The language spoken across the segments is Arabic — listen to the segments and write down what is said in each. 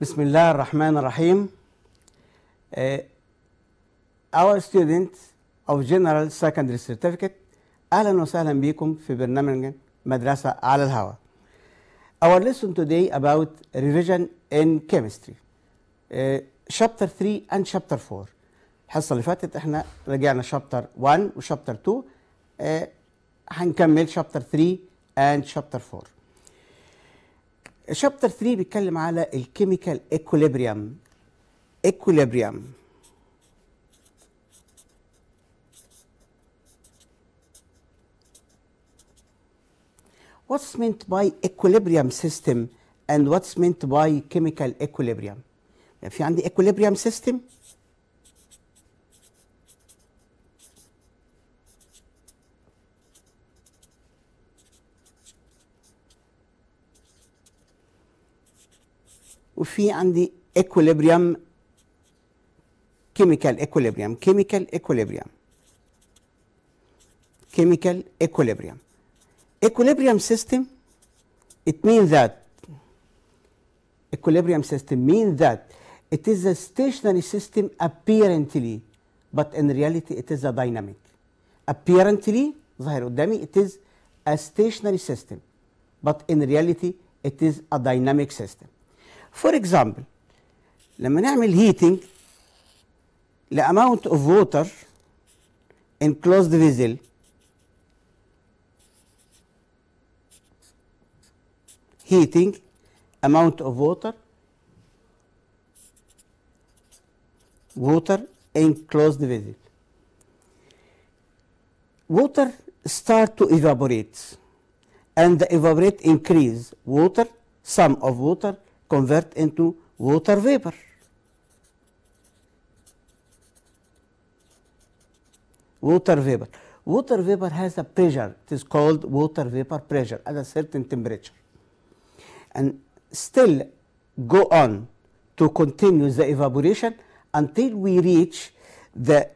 بسم الله الرحمن الرحيم. Uh, our students of General Secondary Certificate أهلا وسهلا بكم في برنامج مدرسة على الهواء. Our lesson today about revision in chemistry. Uh, chapter 3 and chapter 4. الحصة اللي فاتت احنا رجعنا chapter 1 و chapter 2 uh, هنكمل شابتر 3 اند شابتر 4 شابتر 3 بيتكلم على الكيميكال ايكوليبريم ايكوليبريم what's meant by equilibrium system and what's meant by chemical equilibrium يعني في عندي equilibrium system وفي عندي ايكوليبريم كيميكال ايكوليبريم كيميكال ايكوليبريم كيميكال ايكوليبريم ايكوليبريم سيستم it means that equilibrium system means that it is a stationary system apparently but in reality it is a dynamic apparently ظاهر قدامي it is a stationary system but in reality it is a dynamic system فور اكزامبل لما amount of water اوف ووتر enclosed vessel heating amount of water water enclosed vessel water start to evaporate and the evaporate increase water sum of water convert into water vapor. Water vapor. Water vapor has a pressure. It is called water vapor pressure at a certain temperature. And still go on to continue the evaporation until we reach the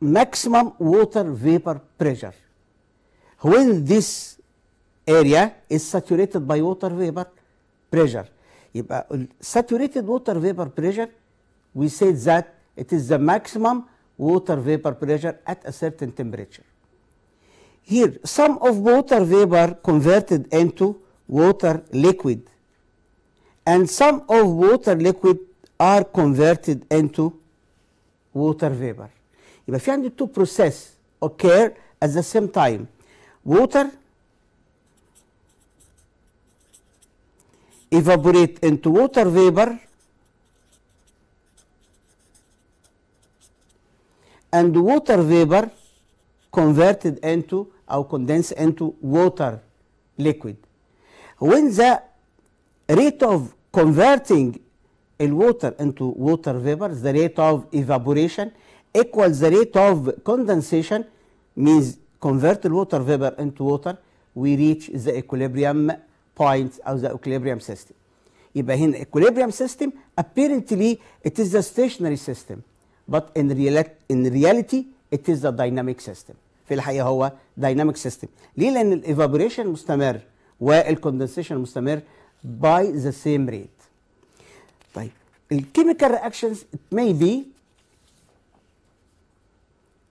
maximum water vapor pressure. When this area is saturated by water vapor pressure, يبقى uh, saturated water vapor pressure we said that it is the maximum water vapor pressure at a certain temperature. Here some of water vapor converted into water liquid and some of water liquid are converted into water vapor. يبقى في عندي two process occur at the same time. Water evaporate into water vapor and water vapor converted into or condensed into water liquid. When the rate of converting a water into water vapor, the rate of evaporation equals the rate of condensation means convert water vapor into water, we reach the equilibrium Points of the equilibrium system يبقى هنا equilibrium system apparently it is the stationary system but in, in reality it is the dynamic system في الحقيقة هو dynamic system ليه لان evaporation مستمر والكوندنسيشن مستمر by the same rate طيب chemical reactions it may be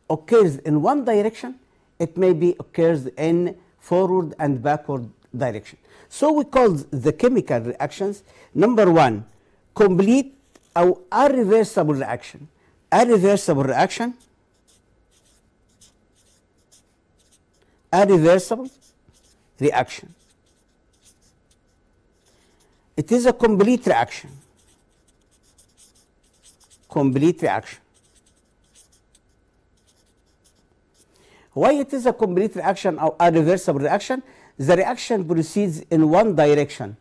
occurs in one direction it may be occurs in forward and backward direction. So, we call the chemical reactions number one complete or irreversible reaction. Irreversible reaction irreversible reaction. It is a complete reaction. Complete reaction. Why it is a complete reaction or a reversible reaction? the reaction proceeds in one direction.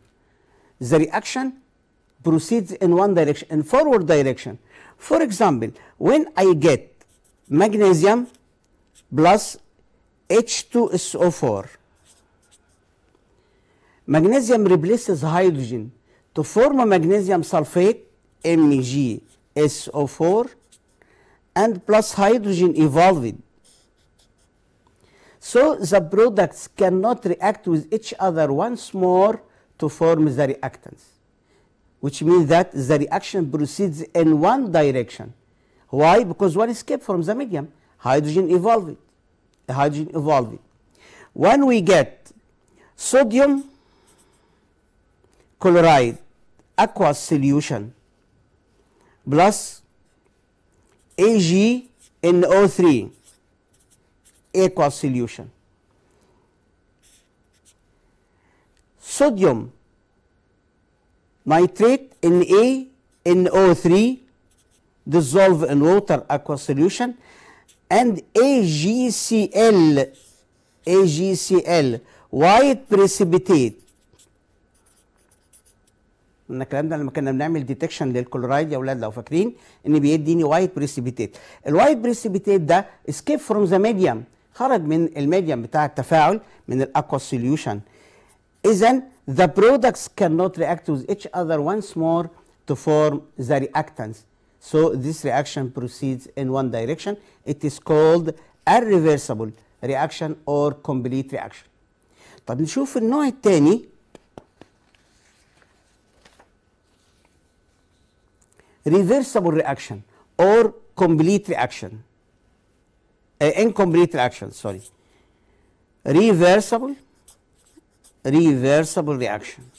The reaction proceeds in one direction, in forward direction. For example, when I get magnesium plus H2SO4, magnesium replaces hydrogen to form a magnesium sulfate MgSO4 and plus hydrogen evolved so the products cannot react with each other once more to form the reactants, which means that the reaction proceeds in one direction. Why? Because one escaped from the medium, hydrogen evolved, hydrogen evolved. When we get sodium chloride aqueous solution plus AgNO3 A cos solution. Sodium nitrate NaNO3 dissolve in water aqua solution and AgCl AgCl white precipitate ان الكلام ده لما كنا بنعمل ديتكشن للكلورايد يا اولاد لو فاكرين ان بيديني وايت بريسيبيتيت الوايت بريسيبيتيت ده اسكيب فروم ذا ميديم خرج من الميديم بتاع التفاعل من الاقوى سوليوشن اذا the products cannot react with each other once more to form the reactants so this reaction proceeds in one direction it is called irreversible reaction or complete reaction طب نشوف النوع الثاني reversible reaction or complete reaction uh, incomplete reaction sorry reversible reversible reaction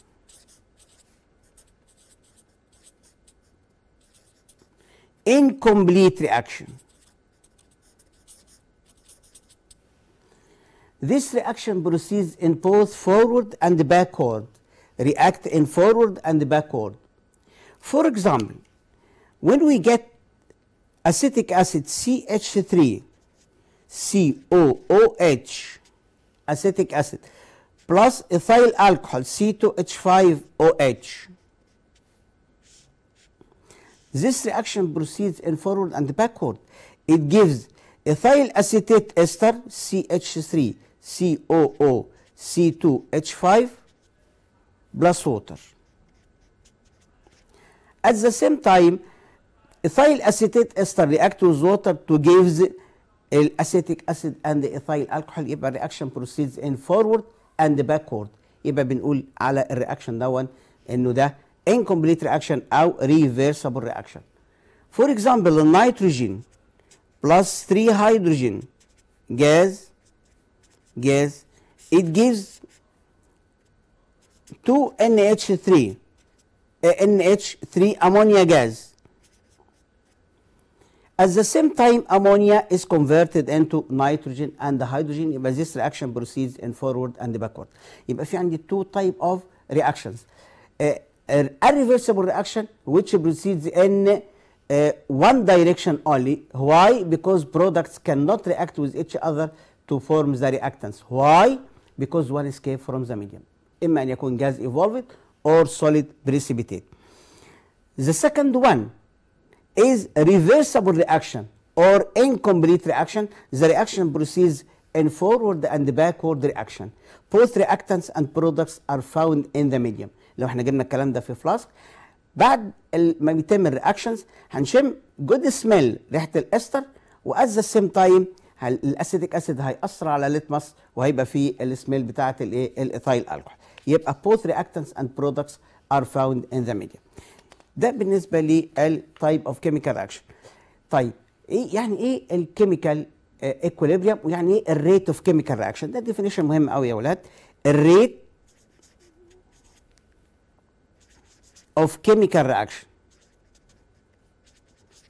incomplete reaction This reaction proceeds in both forward and backward, react in forward and backward. For example, when we get acetic acid CH3 COOH, acetic acid, plus ethyl alcohol, C2H5OH. This reaction proceeds in forward and backward. It gives ethyl acetate ester, CH3, COO, C2H5, plus water. At the same time, ethyl acetate ester reacts with water to give الاسيتيك اسيد اند ايثايل الكحول يبقى الرياكشن بروسيدز ان فورورد اند باكورد يبقى بنقول على الرياكشن دون انه ده incomplete reaction او reversible reaction for example the nitrogen plus 3 hydrogen gas gas it gives 2 NH3 NH3 ammonia gas At the same time, ammonia is converted into nitrogen and the hydrogen. يبقى this reaction proceeds in forward and backward. You في عندي two type of reactions. Uh, an irreversible reaction which proceeds in uh, one direction only. Why? Because products cannot react with each other to form the reactants. Why? Because one escape from the medium. إما أن يكون gas evolved or solid precipitate. The second one is a reversible reaction or incomplete reaction. The reaction proceeds in forward and backward reaction. Both reactants and products are found in the medium. لو احنا جبنا الكلام ده في فلاسك بعد ما بيتم الرياكشنز هنشم جود سميل ريحه الاستر وات ذا سيم تايم الاسيتيك اسيد هيأثر على الليتمس وهيبقى فيه السميل بتاعه الايه الايثايل الكحول يبقى both reactants and products are found in the medium. ده بالنسبه للتايب اوف كيميكال اكشن طيب ايه يعني ايه الكيميكال ايكوليبريم آه، ويعني ايه الريت اوف كيميكال رياكشن ده ديفينيشن مهم قوي يا ولاد الريت اوف كيميكال رياكشن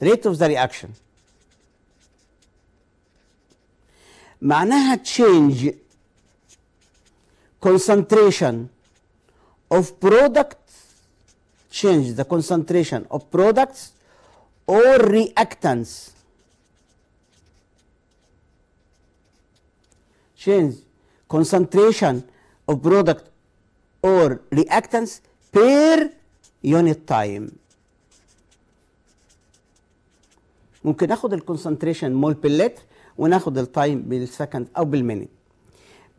ريت اوف ذا رياكشن معناها تشينج كونسنتريشن اوف برودكت change the concentration of products or reactants. Change concentration of product or reactants per unit time. ممكن ناخد الكونسنتريشن مول باللتر وناخد التايم بالسكند او بالمينيت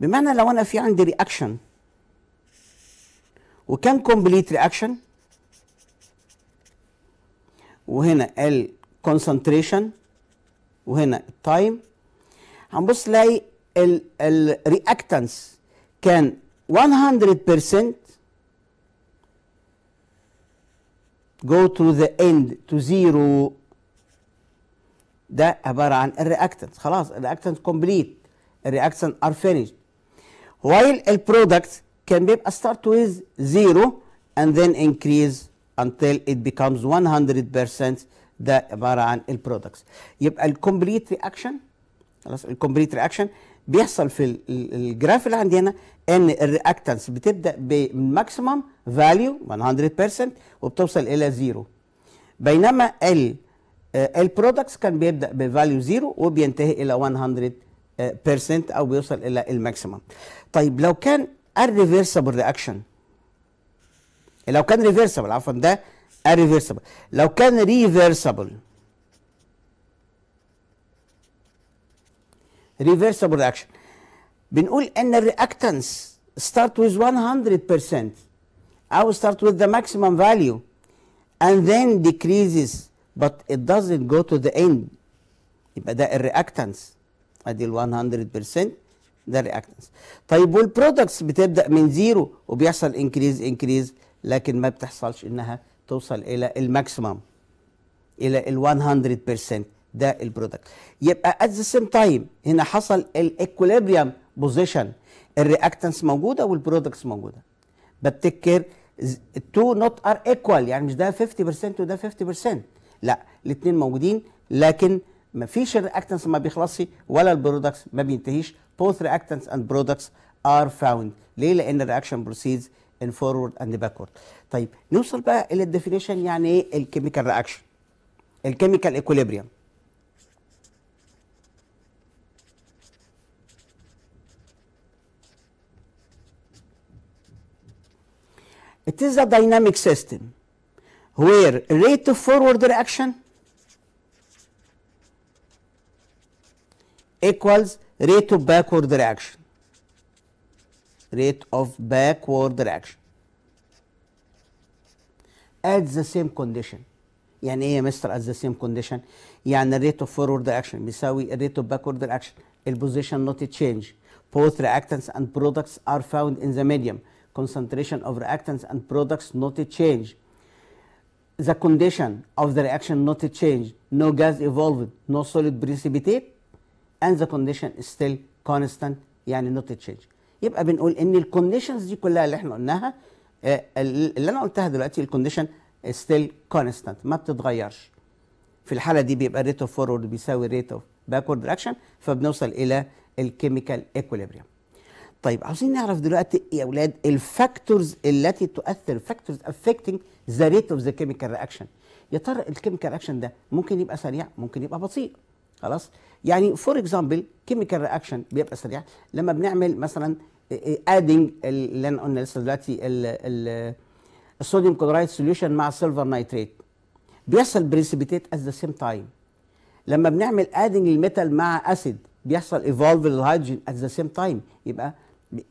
بمعنى لو انا في عندي رياكشن وكان كومبليت رياكشن وهنا concentration وهنا التايم هنبص نلاقي reactants كان 100% go to the end to zero ده عباره عن reactants خلاص complete كومبليت reactants ار finished while البرودكت كان بيبقى start with zero and then increase until it becomes 100% ده عباره عن البرودكتس يبقى الكومبليت رياكشن خلاص الكومبليت رياكشن بيحصل في الجراف اللي عندي هنا ان الرياكتنس بتبدا بماكسيمم فاليو 100% وبتوصل الى زيرو بينما ال آه، البرودكتس كان بيبدا بفاليو زيرو وبينتهي الى 100% او بيوصل الى الماكسيمم طيب لو كان الريفرسبل رياكشن لو كان ريفرسبل عفوا ده ريفرسبل لو كان ريفرسبل ريفرسبل رياكشن بنقول ان الرياكتنس start with 100% او start with the maximum value and then decreases but it doesn't go to the end يبقى ده الرياكتنس ادي ال 100% ده الرياكتنس طيب والبرودكتس بتبدا من زيرو وبيحصل انكريز انكريز لكن ما بتحصلش انها توصل الى الماكسيمم الى ال 100% ده البرودكت يبقى ات ذا سيم تايم هنا حصل الايكوليبريم بوزيشن الرياكتنس موجوده والبرودكتس موجوده بتذكر التو نوت ار ايكوال يعني مش ده 50% وده 50% لا الاثنين موجودين لكن ما فيش الرياكتنس ما بيخلصش ولا البرودكتس ما بينتهيش both reactants and products are found ليه لان الرياكشن بروسيدز فورورد اند باكورد طيب نوصل بقى الى الديفينيشن يعني ايه الكيميكال رياكشن الكيميكال ايكوليبريم It is a dynamic system where rate of forward reaction equals rate of backward reaction. rate of backward reaction at the same condition يعني ايه يا مستر at the same condition يعني rate of forward reaction بيساوي of backward reaction. اكشن position not change both reactants and products are found in the medium concentration of reactants and products not change the condition of the reaction not change no gas evolved no solid precipitate and the condition is still constant يعني not change يبقى بنقول ان الكونديشنز دي كلها اللي احنا قلناها آه، اللي انا قلتها دلوقتي الكونديشن ستيل كونستانت ما بتتغيرش في الحاله دي بيبقى ريت اوف فورورد بيساوي ريت اوف باكورد ريكشن فبنوصل الى الكيميكال ايكوليبريم طيب عاوزين نعرف دلوقتي يا اولاد الفاكتورز التي تؤثر فاكتورز افكتنج ذا ريت اوف ذا كيميكال ريكشن يا ترى الكيميكال ريكشن ده ممكن يبقى سريع ممكن يبقى بطيء خلاص يعني فور اكزامبل كيميكال رياكشن بيبقى سريع لما بنعمل مثلا ادنج اللي انا قلنا لسه دلوقتي الصوديوم كلورايد سوليوشن مع السيلفر نايتريت بيحصل بريسبيتيت ات ذا سيم تايم لما بنعمل ادنج الميتال مع اسيد بيحصل ايفولف للهيدروجين ات ذا سيم تايم يبقى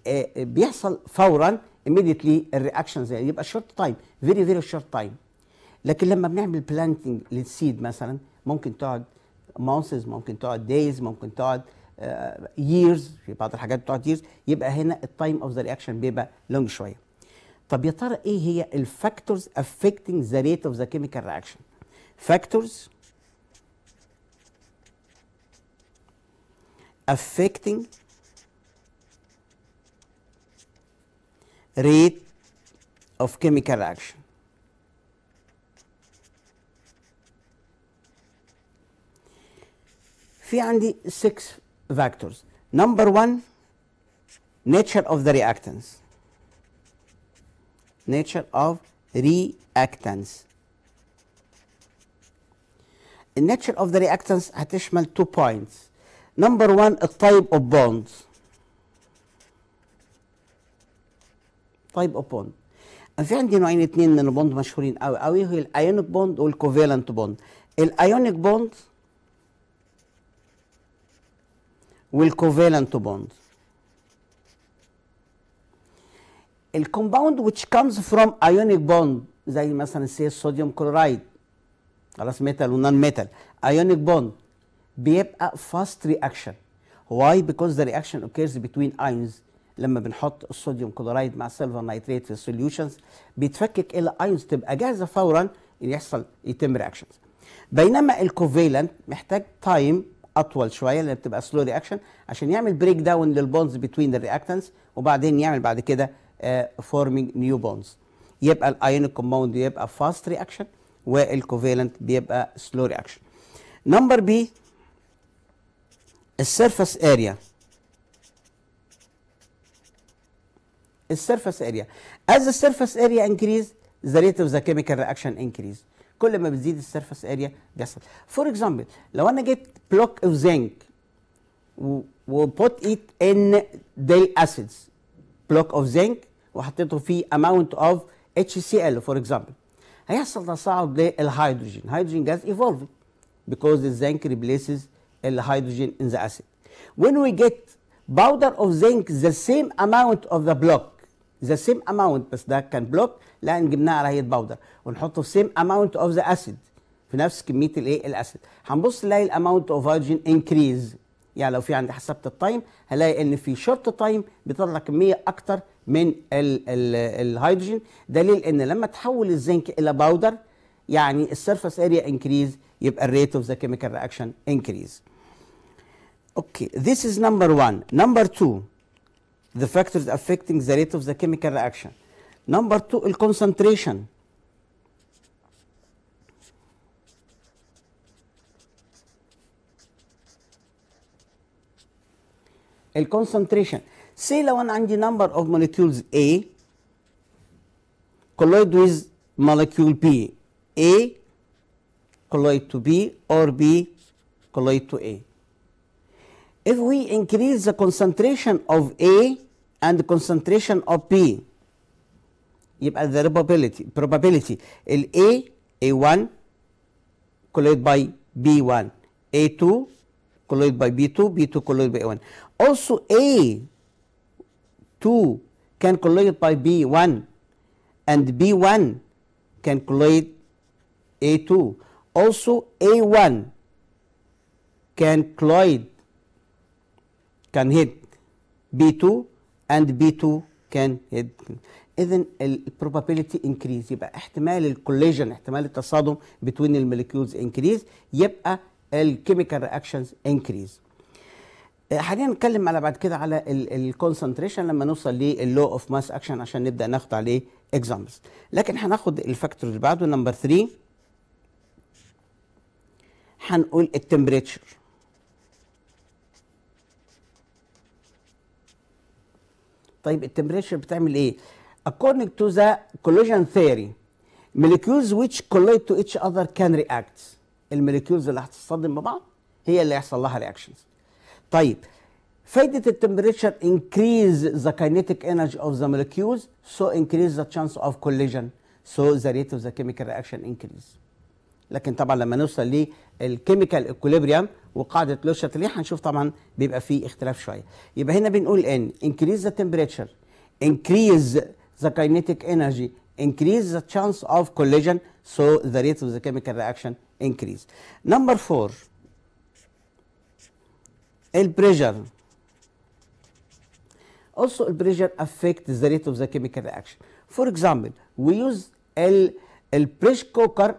آه، آه، بيحصل فورا immediately الرياكشنز يعني يبقى شورت تايم فيري فيري شورت تايم لكن لما بنعمل بلانتنج للسيد مثلا ممكن تقعد مونثز ممكن تقعد دايز ممكن تقعد ييرز آه، في بعض الحاجات بتقعد ييرز يبقى هنا التايم اوف ذا رياكشن بيبقى لونج شويه طب يا ترى ايه هي الفاكتورز افكتنج ذا ريت اوف ذا كيميكال رياكشن فاكتورز افكتنج ريت اوف كيميكال رياكشن في عندي 6 factors. Number one, nature of the reactants, nature of reactants. الناتشر اوف ذا رياكتنس هتشمل تو بوينتس نمبر 1 التايب اوف بوند تايب اوف بوند في عندي نوعين اتنين من البوند مشهورين قوي قوي هي الايونيك بوند والكوفالنت بوند الايونيك بوند والكوفالنت بوند الكومباوند which comes from ionic bond زي مثلا سي الصوديوم كلورايد خلاص ميتال ونان ميتال ionic bond بيبقى فاست رياكشن واي بيكوز ذا رياكشن اوكيرز بتوين ايونز لما بنحط الصوديوم كلورايد مع سيلفر نايتريت في السوليوشنز بيتفكك الى ايونز تبقى جاهزه فورا ان يحصل يتم رياكشنز بينما الكوفيلنت محتاج تايم اطول شويه لان بتبقى سلو رياكشن عشان يعمل بريك داون للبونز بتوين الرياكتنس وبعدين يعمل بعد كده فورمينج نيو بونز يبقى الايونيك كومباوند يبقى فاست رياكشن والكوفالنت بيبقى سلو رياكشن نمبر بي السيرفس اريا السيرفس اريا از السيرفس اريا انكريز ذا ريت اوف ذا كيميكال رياكشن انكريز كل ما بتزيد السيرفس اريا بيحصل فور اكزامبل لو انا جيت بلوك اوف زنك وبوت ايت ان دي اسيدز بلوك اوف زنك وحطيته في اماونت اوف اتش سي ال فور اكزامبل هيحصل تصاعد للهيدروجين هيدروجين جاز ايفولفينج بيكوز الزنك ريبليسز الهيدروجين ان ذا اسيد وين وي when we get powder of zinc the same amount of the block ذا سيم اماونت بس ده كان بلوك لا جبناه هي باودر ونحطه في سيم اماونت اوف ذا اسيد في نفس كميه الايه الاسيد هنبص نلاقي الاماونت اوف هيدروجين انكريز يعني لو في عندي حسبت التايم هلاقي ان في شورت تايم بيطلع كميه اكتر من الهيدروجين دليل ان لما تحول الزنك الى باودر يعني السيرفس اريا انكريز يبقى الريت اوف ذا كيميكال رياكشن انكريز اوكي ذيس از نمبر 1 نمبر 2 the factors affecting the rate of the chemical reaction. Number two, the concentration. The concentration. Say لو انا عندي number of molecules A collide with molecule B A colloid to B or B colloid to A. If we increase the concentration of A and the concentration of P يبقى the probability probability ال A A1 colloid by B1 A2 colloid by B2 B2 colloid by A1 also A2 can colloid by B1 and B1 can colloid A2 also A1 can colloid, can hit B2 and B2 كان اذا البروبابيلتي انكريز يبقى احتمال الكوليجن احتمال التصادم بين الموليكيولز انكريز يبقى الكيميكال رياكشنز انكريز حاليا نتكلم على بعد كده على الكونسنتريشن لما نوصل للو اوف ماس اكشن عشان نبدا ناخد عليه اكزامبلز لكن هناخد الفاكتور اللي بعده نمبر 3 هنقول التمبريتشر طيب التمبريتشر بتعمل ايه according to the collision theory molecules which collide to each other can react الموليكيولز اللي هتصطدم ببعض هي اللي هيحصل لها reactions طيب فايدة التمبريتشر increase the kinetic energy of the molecules so increase the chance of collision so the rate of the chemical reaction increase لكن طبعا لما نوصل للكيميكال اكوليبريم وقاعده لو شاتليه هنشوف طبعا بيبقى فيه اختلاف شويه يبقى هنا بنقول ان increase the temperature increase the kinetic energy increase the chance of collision so the rate of the chemical reaction increase number 4 pressure also pressure affect the rate of the chemical reaction for example we use ال البريش كوكر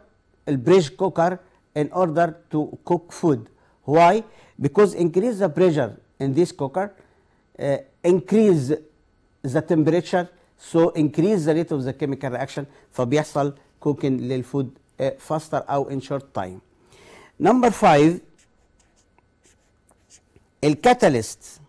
bridge cooker in order to cook food. Why? Because increase the pressure in this cooker, uh, increase the temperature, so increase the rate of the chemical reaction فبيحصل cooking للفود uh, faster أو in short time. Number five الكاتاليست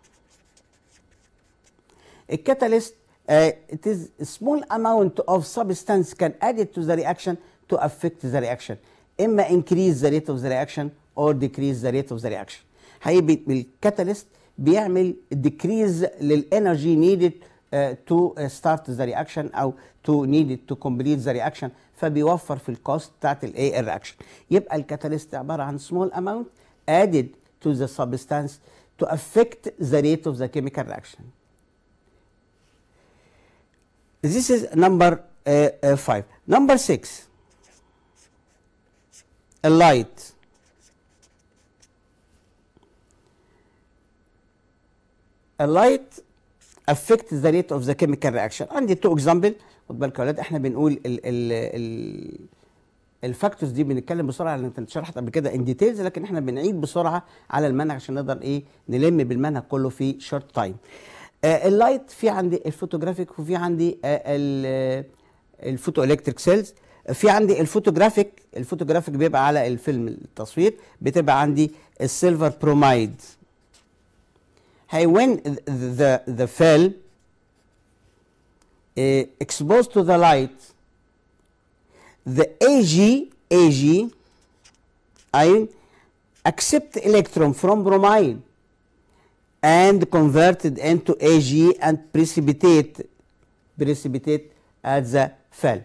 الكاتاليست uh, it is a small amount of substance can added to the reaction to affect the reaction اما increase the rate of the reaction or decrease the rate of the reaction هيبقى الكاتاليست بيعمل decrease للانرجي needed تو ستارت ذا رياكشن او تو نيدد تو كومبليت ذا رياكشن فبيوفر في الكوست بتاعت الايه الرياكشن يبقى الكاتاليست عباره عن سمول اماونت ادد تو ذا سبستانس تو افكت ذا ريت اوف ذا كيميكال رياكشن This is number 5. آه، uh, آه، number 6. a light. A light affects the rate of the chemical reaction. عندي تو اكزامبل خد بالك يا ولاد احنا بنقول ال ال الفاكتورز دي بنتكلم بسرعه لان انت شرحت قبل كده ان ديتيلز لكن احنا بنعيد بسرعه على المنهج عشان نقدر ايه نلم بالمنهج كله في شورت تايم. آه اللايت في عندي الفوتوجرافيك وفي عندي آه الفوتو الكتريك سيلز في عندي الفوتوجرافيك الفوتوجرافيك بيبقى على الفيلم التصوير بتبقى عندي السيلفر برومايد هي وين ذا ذا فيل اكسبوز تو ذا لايت ذا اي جي اي جي ion اكسبت الكترون فروم برومايد and converted into AG and precipitate precipitate at the fell.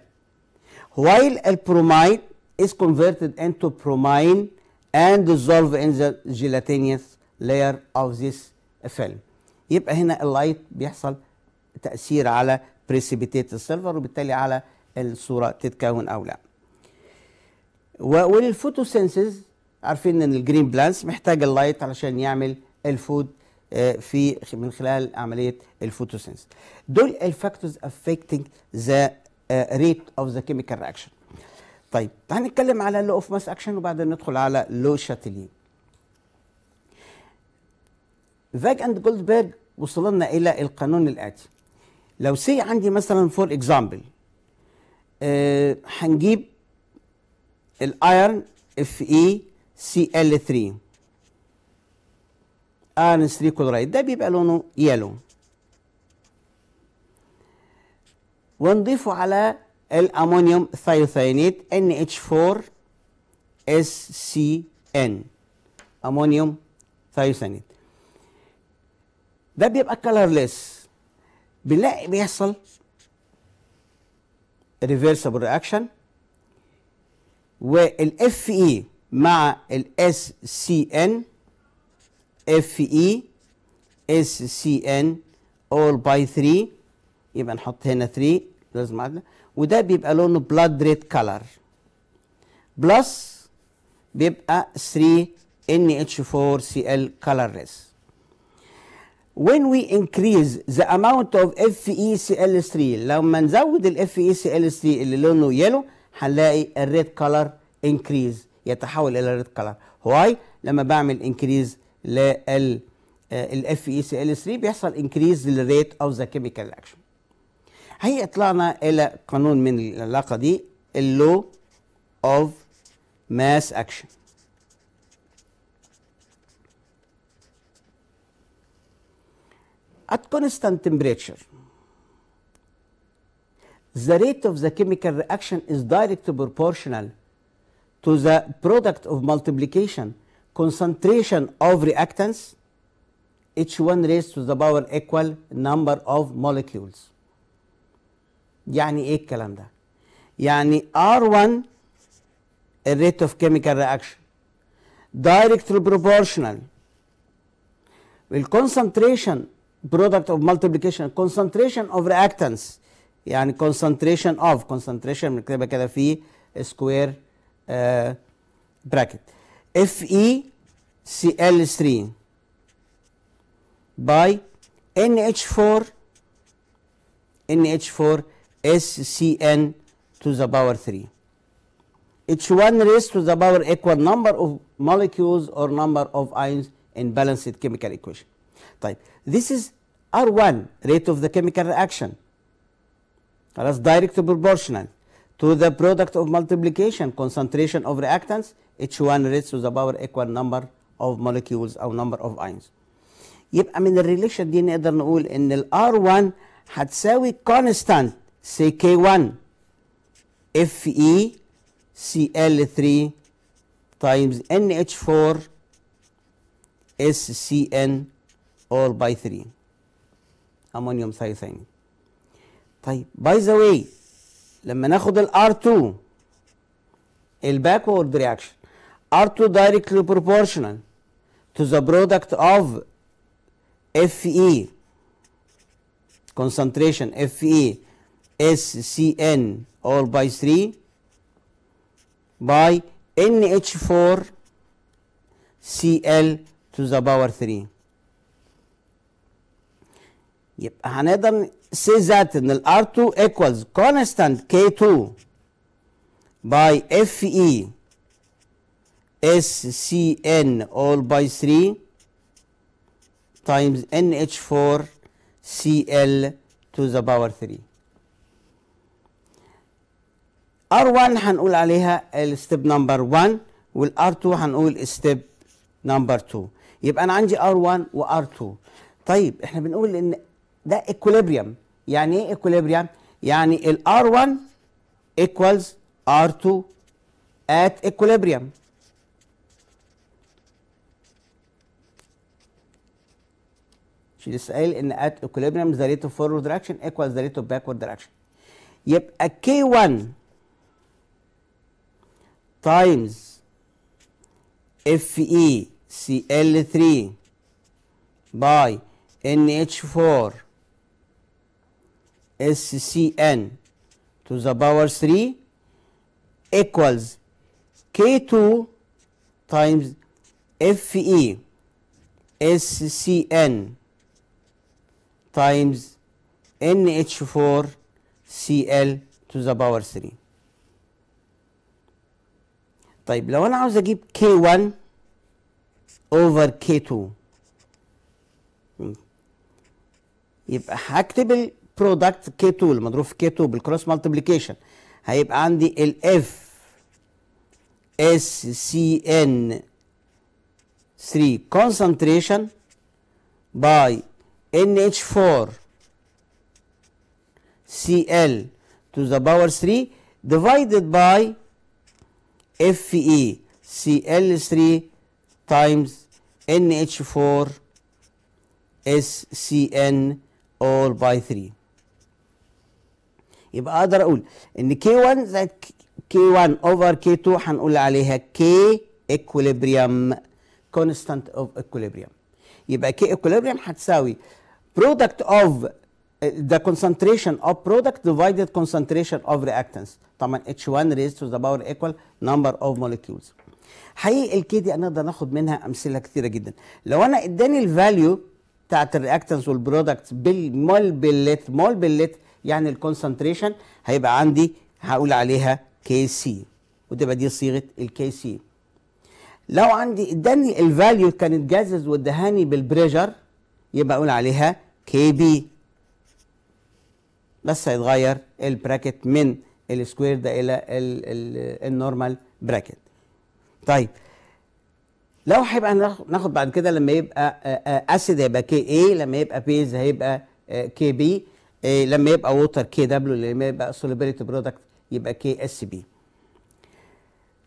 while البروميد is converted into bromine and dissolved in the gelatinous layer of this film يبقى هنا اللايت بيحصل تأثير على precipitate السيلفر وبالتالي على الصورة تتكون أو لا والفوتوسينسيز عارفين ان الجرين بلانس محتاج اللايت علشان يعمل الفود آه، في من خلال عمليه الفوتوسينس دول الفاكتورز افكتنج ذا ريت اوف ذا كيميكال رياكشن طيب هنتكلم على لو اوف ماس اكشن وبعدين ندخل على لو شاتيلي فاج اند جولدبرج لنا الى القانون الاتي لو سي عندي مثلا فور اكزامبل أه هنجيب الايرن اف اي سي ال 3 ايرن 3 كلورايد ده بيبقى لونه يلو ونضيفه على الامونيوم ثيوثيانات NH4SCN امونيوم ثيوثيانات ده بيبقى كلرليس بنلاقي بيحصل ريفرسبل رياكشن والاف اي مع الاس سي ان اف اي اس سي ان اول باي 3 يبقى نحط هنا 3 لازم عدنا وده بيبقى لونه بلاد ريد كلر بلس بيبقى 3 NH4Cl ريس when we increase the amount of FeCl3 لما نزود ال FeCl3 اللي لونه يلو هنلاقي الريد كلر انكريز يتحول الى ريد كلر واي لما بعمل انكريز لل اف اي 3 بيحصل انكريز للريت اوف ذا كيميكال اكشن هي اطلعنا الى قانون من العلاقه دي اللو اوف ماس اكشن at constant temperature the rate of the chemical reaction is directly proportional to the product of multiplication concentration of reactants, each one raised to the power equal number of molecules. يعني ايه الكلام ده يعني R1 الريت اوف كيميكال رياكشن دايركت بروبورشنال الكونسنتريشن برودكت اوف مالتيبليكيشن كونسنتريشن اوف رياكتنس يعني كونسنتريشن اوف كونسنتريشن بنكتبها كده في سكوير براكت اف اي سي ال 3 باي ان اتش 4 ان اتش 4 SCN to the power 3. Each one raised to the power equal number of molecules or number of ions in balanced chemical equation. Type this is R1 rate of the chemical reaction that's direct proportional to the product of multiplication concentration of reactants H1 raised to the power equal number of molecules or number of ions يبقى من الريليشن دي نقدر نقول إن ال R1 هتساوي constant CK1 FeCl3 times NH4 SCN all by 3 ammonium thiocyanate. طيب the way, واي لما ناخد ال R2 backward reaction, R2 directly proportional to the product of Fe concentration Fe SCN all by 3 by NH4 Cl to the power 3 يبقى هنقدر say that ان ال R2 equals constant K2 by FE SCN all by 3 times NH4 Cl to the power 3 R1 هنقول عليها الستيب نمبر 1 والR2 هنقول ستيب نمبر 2 يبقى انا عندي R1 وR2 طيب احنا بنقول ان ده ايكوليبريم يعني ايه ايكوليبريم يعني ال R1 equals R2 at equilibrium مش لسه قايل ان at equilibrium the rate of forward direction equals the rate of backward direction يبقى K1 times FeCl3 by NH4SCN to the power 3 equals K2 times FeSCN times NH4 Cl to the power 3. طيب لو انا عاوز اجيب K1 over K2 يبقى هكتب البرودكت K2 المضروب في K2 بالكروس مالتيبليكيشن هيبقى عندي ال F S C N 3 concentration by NH4 Cl to the power 3 divided by FeCl3 times NH4SCN all by 3 يبقى اقدر اقول ان K1 زائد K1 over K2 هنقول عليها K equilibrium constant of equilibrium يبقى K equilibrium هتساوي product of the concentration of product divided concentration of reactants طبعا H1 raised to the power equal number of molecules حقيقي الكي دي انا ناخد منها امثله كثيره جدا لو انا اداني الفاليو بتاعت الرياكتنس والبرودكتس بالمول باللت مول باللت يعني الكونسنتريشن هيبقى عندي هقول عليها كي سي وتبقى دي صيغه الكي سي لو عندي اداني الفاليو كانت جازز وادهاني بالبريجر يبقى اقول عليها كي بي بس هيتغير البراكت من السكوير ده الى النورمال براكت طيب لو هيبقى ناخد بعد كده لما يبقى اسيد هيبقى كي اي لما يبقى بيز هيبقى كي بي لما يبقى ووتر كي دبليو لما يبقى سوليبيليتي برودكت يبقى كي اس بي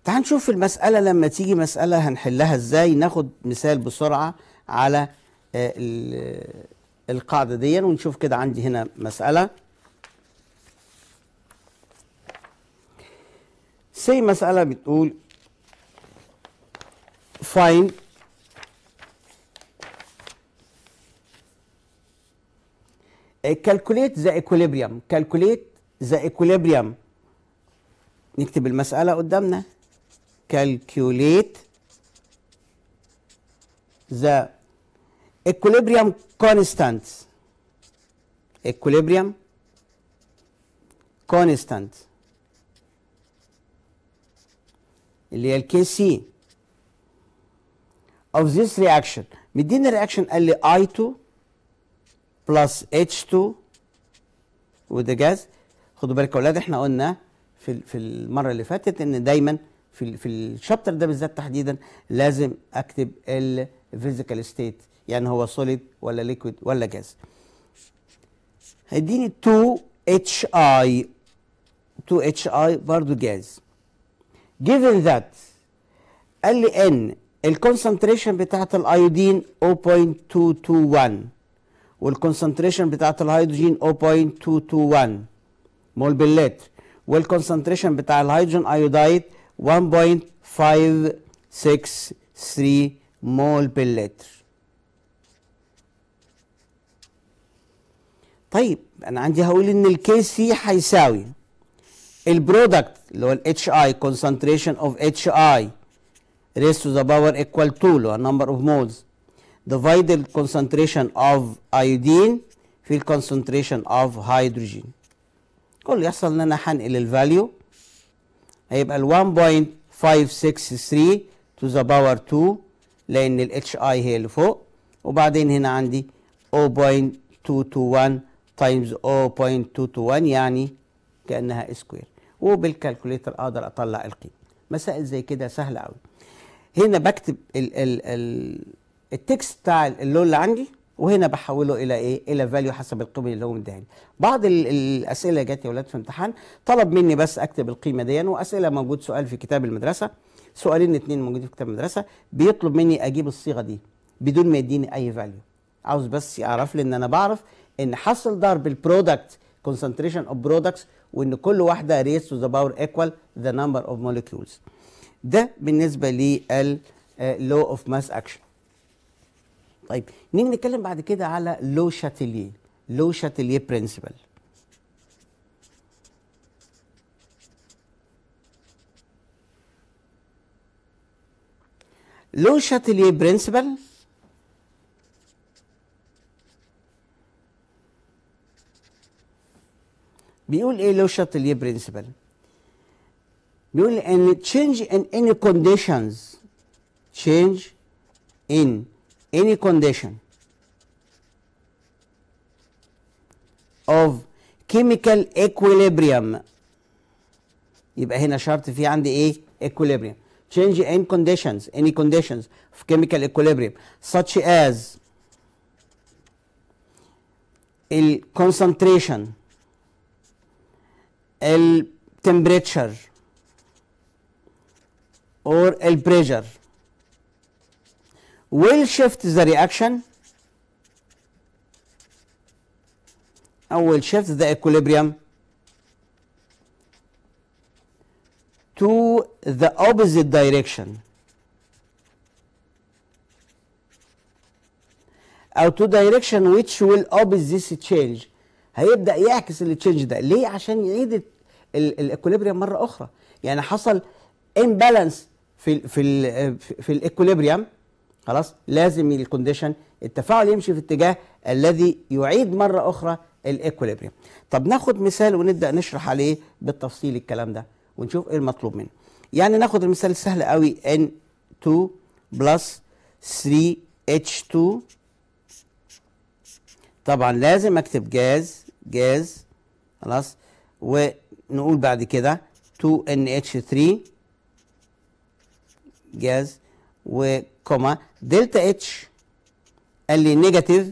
تعال نشوف المساله لما تيجي مساله هنحلها ازاي ناخد مثال بسرعه على القاعده دي ونشوف كده عندي هنا مساله سي مسألة بتقول فاين كالكوليت ذا ايكوليبريم كالكوليت ذا ايكوليبريم نكتب المسألة قدامنا كالكوليت ذا ايكوليبريم كونستانت ايكوليبريم كونستانت اللي هي الكي سي of this reaction مديني رياكشن قال لي I2 بلس H2 وده جاز خدوا بالك يا اولاد احنا قلنا في في المره اللي فاتت ان دايما في في الشابتر ده بالذات تحديدا لازم اكتب الفيزيكال ستيت يعني هو سوليد ولا ليكويد ولا جاز هيديني 2 اتش اي 2 اتش اي برضه جاز given that قال لي ان الكونسنتريشن بتاعت الايودين 0.221 والكونسنتريشن بتاعت الهيدروجين 0.221 مول باللتر والكونسنتريشن بتاع الهيدروجين ايودايد 1.563 مول باللتر طيب انا عندي هقول ان الكي سي هيساوي البرودكت اللي هو H I concentration of H I raised to the power equal to اللي هو number of moles divided concentration of iodine في concentration of hydrogen كل يحصل ان انا هنقل الفاليو هيبقى ال 1.563 to the power 2 لان ال HI هي اللي فوق وبعدين هنا عندي 0.221 times 0.221 يعني كانها سكوير وبالكالكوليتر اقدر اطلع القيمه مسائل زي كده سهله قوي هنا بكتب ال ال ال التكست بتاع اللون اللي عندي وهنا بحوله الى ايه الى فاليو حسب القيمه اللي هو مديهالي بعض ال الاسئله جت يا ولاد في امتحان طلب مني بس اكتب القيمه دي واسئله موجود سؤال في كتاب المدرسه سؤالين اتنين موجودين في كتاب المدرسه بيطلب مني اجيب الصيغه دي بدون ما يديني اي فاليو عاوز بس يعرف لي ان انا بعرف ان حصل ضرب البرودكت كونسنتريشن اوف برودكتس وان كل واحده ريس تو ذا باور ايكوال ذا نمبر اوف مولكيولز ده بالنسبه للو اوف ماس اكشن طيب نيجي نتكلم بعد كده على لو شاتيلي لو شاتيلي برنسبل لو شاتيلي برنسبل بيقول ايه لو شرط ليه برنسبل بيقول ان change in any conditions change in any condition of chemical equilibrium يبقى هنا شرط في عندي ايه equilibrium change in conditions any conditions of chemical equilibrium such as ال concentration ال temperature or el pressure will shift the reaction or will shift the equilibrium to the opposite direction او to direction which will opposite this change هيبدا يعكس التشينج ده ليه عشان يعيد الاكوليبريم مره اخرى يعني حصل امبالانس في الـ في الـ في الاكوليبريم خلاص لازم الكونديشن التفاعل يمشي في اتجاه الذي يعيد مره اخرى الاكوليبريم طب ناخد مثال ونبدا نشرح عليه بالتفصيل الكلام ده ونشوف ايه المطلوب منه يعني ناخد المثال السهل قوي N2 3H2 طبعا لازم اكتب جاز جاز خلاص و نقول بعد كده 2NH3 جاز وكوما دلتا اتش قال لي نيجاتيف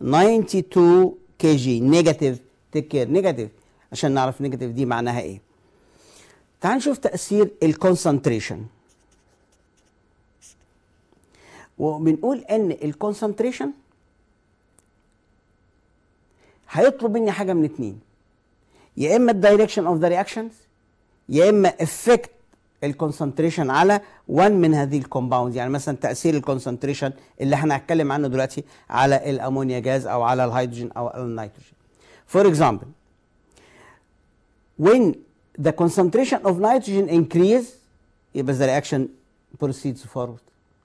92 كي جي نيجاتيف تيك كير نيجاتيف عشان نعرف نيجاتيف دي معناها ايه تعال نشوف تاثير الكونسنتريشن وبنقول ان الكونسنتريشن هيطلب مني حاجه من اتنين يا اما الدايركشن اوف ذا رياكشنز يا اما افكت الكونسنتريشن على وان من هذه الكومباوندز يعني مثلا تاثير الكونسنتريشن اللي احنا هنتكلم عنه دلوقتي على الامونيا جاز او على الهيدروجين او على النيتروجين فور اكزامبل when the concentration of nitrogen increase يبقى the reaction proceeds forward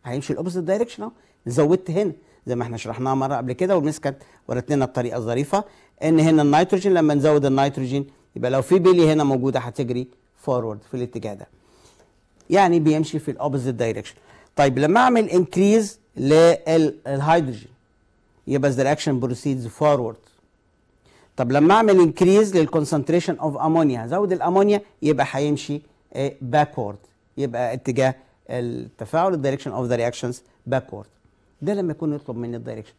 هيمشي الاوبوزيت دايركشن اهو زودت هنا زي ما احنا شرحناها مره قبل كده والمس ورت لنا الطريقه الظريفه ان هنا النيتروجين لما نزود النيتروجين يبقى لو في بيلي هنا موجوده هتجري فورورد في الاتجاه ده يعني بيمشي في الاوبوزيت دايركشن طيب لما اعمل انكريز للهيدروجين يبقى ذا رياكشن بروسيدز فورورد طب لما اعمل انكريز للكونسنتريشن اوف امونيا زود الامونيا يبقى هيمشي باكورد آه، يبقى اتجاه التفاعل الدايركشن اوف ذا رياكشنز باكورد ده لما يكون يطلب مني الدايركشن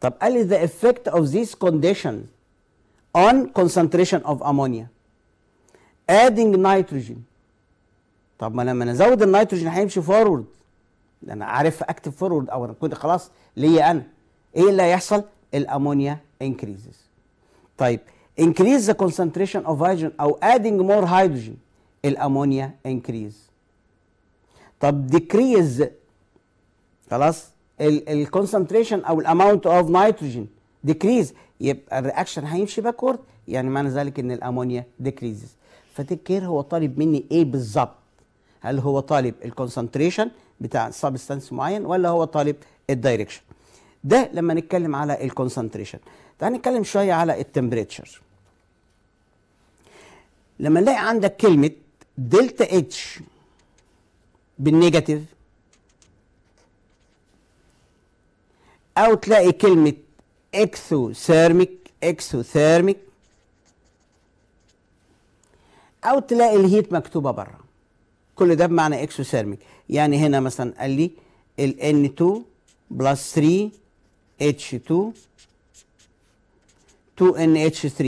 طب قال لي the effect of these conditions on concentration of ammonia adding nitrogen طب ما لما نزود النيتروجين هيمشي فورورد انا عارف اكتب فورورد او انا كنت خلاص ليا انا ايه اللي هيحصل الامونيا انكريزز طيب increase the concentration of hydrogen او adding more hydrogen الامونيا increase طب decrease خلاص الكونسنتريشن او الاماونت اوف نيتروجين ديكريز يبقى الرياكشن هيمشي باكورد يعني معنى ذلك ان الامونيا ديكريز فتيك كير هو طالب مني ايه بالظبط هل هو طالب الكونسنتريشن بتاع سبستانس معين ولا هو طالب الدايركشن ده لما نتكلم على الكونسنتريشن تعال نتكلم شويه على التمبريتشر لما نلاقي عندك كلمه دلتا اتش بالنيجاتيف او تلاقي كلمه اكسوثيرميك اكسوثيرميك او تلاقي الهيت مكتوبه بره كل ده بمعنى اكسوثيرميك يعني هنا مثلا قال لي ال N2 بلس 3 H2 2NH3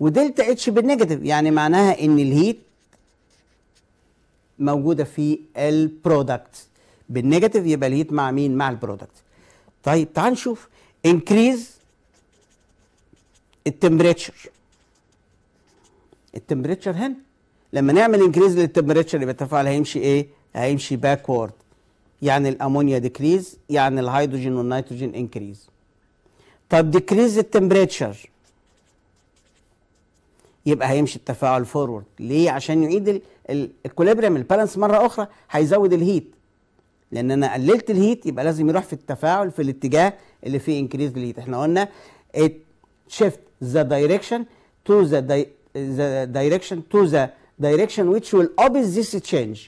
ودلتا اتش بالنيجاتيف يعني معناها ان الهيت موجوده في البرودكت بالنيجاتيف يبقى الهيت مع مين مع البرودكت طيب تعال نشوف انكريز التمبريتشر التمبريتشر هنا لما نعمل انكريز للتمبريتشر يبقى التفاعل هيمشي ايه هيمشي باكورد يعني الامونيا ديكريز يعني الهيدروجين والنيتروجين انكريز طب ديكريز التمبريتشر يبقى هيمشي التفاعل فورورد ليه عشان يعيد الكوليبريم البالانس مره اخرى هيزود الهيت لان انا قللت الهيت يبقى لازم يروح في التفاعل في الاتجاه اللي فيه انكريز بالهيت احنا قلنا it shift the direction to the, di the direction to the direction which will opposite this change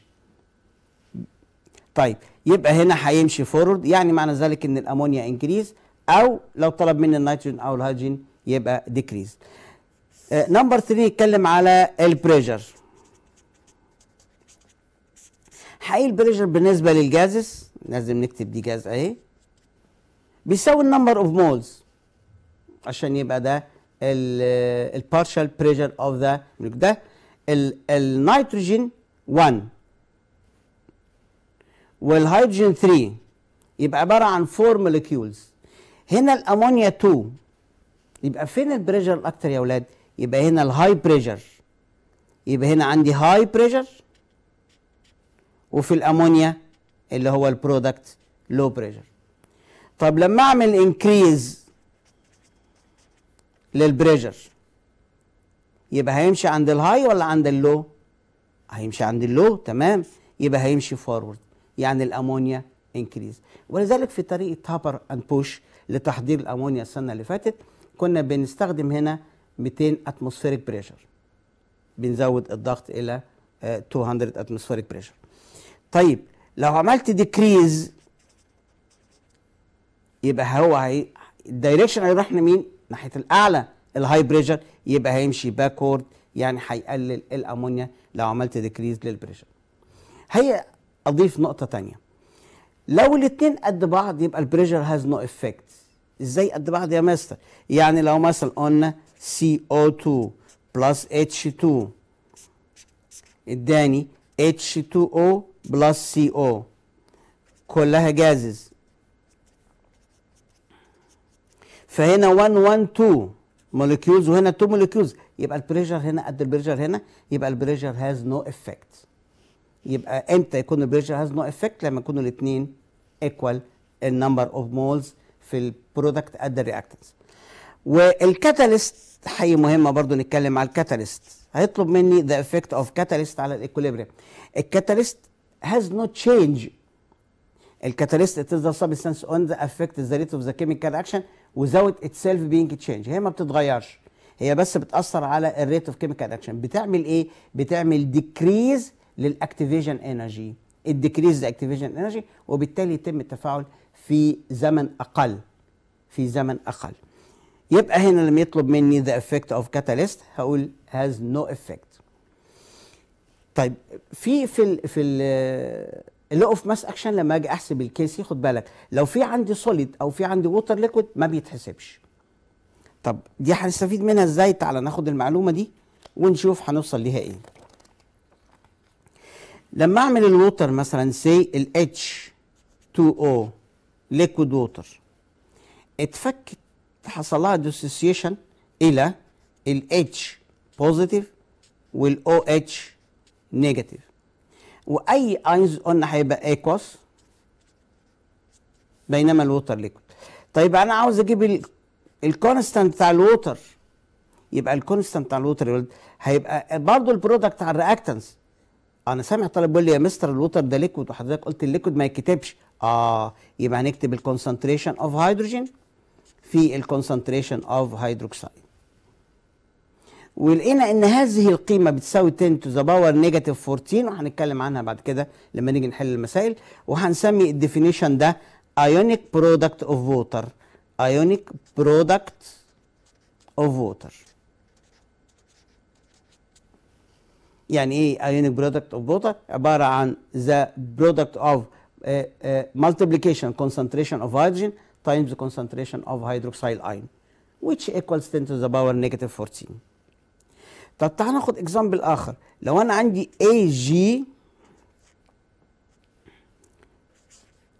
طيب يبقى هنا هيمشي فورورد يعني معنى ذلك ان الامونيا انكريز او لو طلب مني النيتروجين او الهيدروجين يبقى ديكريز نمبر 3 يتكلم على البريشر حقيقي البريشر بالنسبه للجازس لازم نكتب دي جاز اهي بيساوي النمبر اوف مولز عشان يبقى ده البارشال بريشر اوف ذا ده النيتروجين 1 والهيدروجين 3 يبقى عباره عن 4 مولكيولز هنا الامونيا 2 يبقى فين البريشر الاكتر يا اولاد يبقى هنا الهاي بريشر يبقى هنا عندي هاي بريشر وفي الامونيا اللي هو البرودكت لو بريشر طب لما اعمل انكريز للبريشر يبقى هيمشي عند الهاي ولا عند اللو هيمشي عند اللو تمام يبقى هيمشي فورورد يعني الامونيا انكريز ولذلك في طريقه هابر اند بوش لتحضير الامونيا السنه اللي فاتت كنا بنستخدم هنا 200 اتموسفيريك بريشر بنزود الضغط الى 200 اتموسفيريك بريشر طيب لو عملت ديكريز يبقى هو هي الدايركشن هيروح لمين؟ ناحيه الاعلى الهاي بريشر يبقى هيمشي باكورد يعني هيقلل الامونيا لو عملت ديكريز للبريشر. هي اضيف نقطه ثانيه لو الاثنين قد بعض يبقى البريشر هاز نو افكت ازاي قد بعض يا مستر؟ يعني لو مثلا قلنا CO2 بلس H2 اداني H2O بلس سي او كلها جازز فهنا 1 1 2 موليكيولز وهنا 2 موليكيولز يبقى البريشر هنا قد البريشر هنا يبقى البريشر هاز نو افكت يبقى امتى يكون البريشر هاز نو افكت لما يكونوا الاثنين ايكوال النمبر اوف مولز في البرودكت قد الرياكتنس والكاتاليست حي مهمه برضو نتكلم على الكاتاليست هيطلب مني ذا افكت اوف كاتاليست على الايكوليبريم الكاتاليست has not changed الكاتاليست catalyst it is the substance on the affect the rate of the chemical action without itself being changed هي ما بتتغيرش هي بس بتاثر على الريت اوف كيميكال اكشن بتعمل ايه بتعمل ديكريز للاكتيفيشن انرجي الديكريز اكتيفيشن انرجي وبالتالي يتم التفاعل في زمن اقل في زمن اقل يبقى هنا لما يطلب مني the effect of catalyst هقول has no effect طيب في في الـ في اللو اوف ماس اكشن لما اجي احسب الكيس خد بالك لو في عندي سوليد او في عندي ووتر ليكويد ما بيتحسبش طب دي هنستفيد منها ازاي تعالى ناخد المعلومه دي ونشوف هنوصل ليها ايه لما اعمل الووتر مثلا سي ال اتش 2 او ليكويد ووتر اتفكت حصل لها ديسوسيشن الى ال اتش بوزيتيف والاو OH نيجاتيف واي اينز قلنا هيبقى ايكوس بينما الووتر ليكويد طيب انا عاوز اجيب الكونستانت بتاع الووتر يبقى الكونستانت بتاع الووتر هيبقى برضه البرودكت على الرياكتنس انا سامع طالب بيقول لي يا مستر الووتر ده ليكويد وحضرتك قلت الليكويد ما يتكتبش اه يبقى هنكتب الكونسنتريشن اوف هيدروجين في الكونسنتريشن اوف هيدروكسيد ولقينا ان هذه القيمه بتساوي 10 تو ذا باور نيجاتيف 14 وهنتكلم عنها بعد كده لما نيجي نحل المسائل وهنسمي الديفينيشن ده ايونيك برودكت اوف ووتر ايونيك برودكت اوف ووتر يعني ايه ايونيك برودكت اوف ووتر عباره عن ذا برودكت اوف multiplication concentration of hydrogen times the concentration of hydroxyl ion which equals 10 to the power negative 14 طب تعال ناخد اكزامبل اخر لو انا عندي اي جي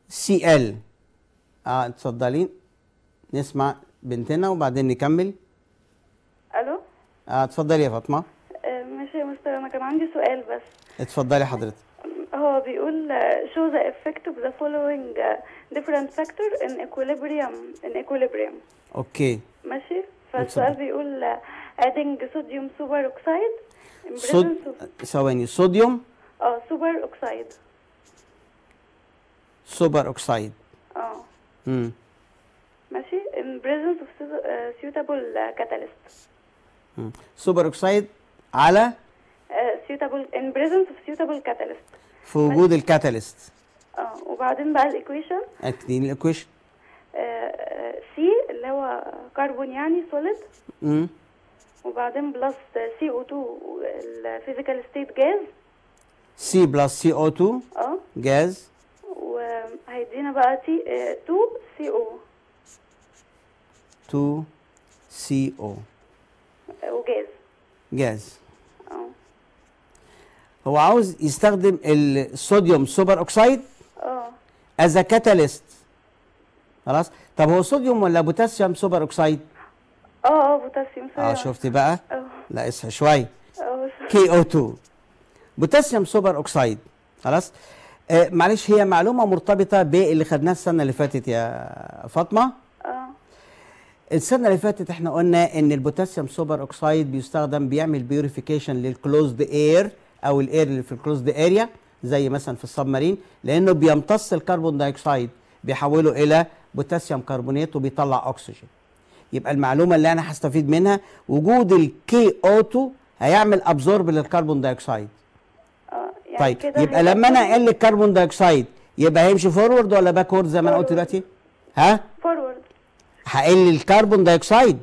سي ال اه اتفضلي نسمع بنتنا وبعدين نكمل الو اه اتفضلي يا فاطمه آه ماشي يا مستر انا كان عندي سؤال بس اتفضلي حضرتك هو بيقول شو ذا افكت اوف ذا فولوينج ديفرنت فاكتور ان ايكوليبريم ان ايكوليبريم اوكي ماشي فالسؤال بيقول آه، adding sodium superoxide in presence Sod of ثواني صوديوم اه سوبر اوكسايد سوبر اوكسايد اه امم ماشي in presence of uh, suitable uh, catalyst سوبر اوكسايد على suitable in presence of suitable catalyst في وجود الكاتاليست اه وبعدين بقى الايكويشن اكتين الايكويشن سي اللي هو كربون يعني سوليد امم وبعدين بلس سي او 2 الفيزيكال ستيت جاز سي بلس سي او 2 اه جاز وهيدينا بقى تي 2 سي او 2 سي او وجاز جاز اه هو عاوز يستخدم الصوديوم سوبر اوكسايد اه از كاتاليست خلاص طب هو صوديوم ولا بوتاسيوم سوبر اوكسايد اه اه بوتاسيوم اه شفتي بقى؟ أوه. لا اصحي شويه آه، كي او 2 بوتاسيوم سوبر اوكسيد خلاص؟ آه معلش هي معلومه مرتبطه باللي خدناه السنه اللي فاتت يا فاطمه اه السنه اللي فاتت احنا قلنا ان البوتاسيوم سوبر اوكسيد بيستخدم بيعمل بيوريفيكيشن للكلوزد اير او الاير اللي في الكلوزد اريا زي مثلا في السبمارين لانه بيمتص الكربون دايوكسيد بيحوله الى بوتاسيوم كربونات وبيطلع اكسجين يبقى المعلومه اللي انا هستفيد منها وجود الكي اوتو هيعمل ابزورب للكربون دايوكسيد يعني طيب يبقى لما انا اقل الكربون دايوكسيد يبقى هيمشي فورورد ولا باكورد زي ما انا قلت دلوقتي ها فورورد هقل الكربون دايوكسيد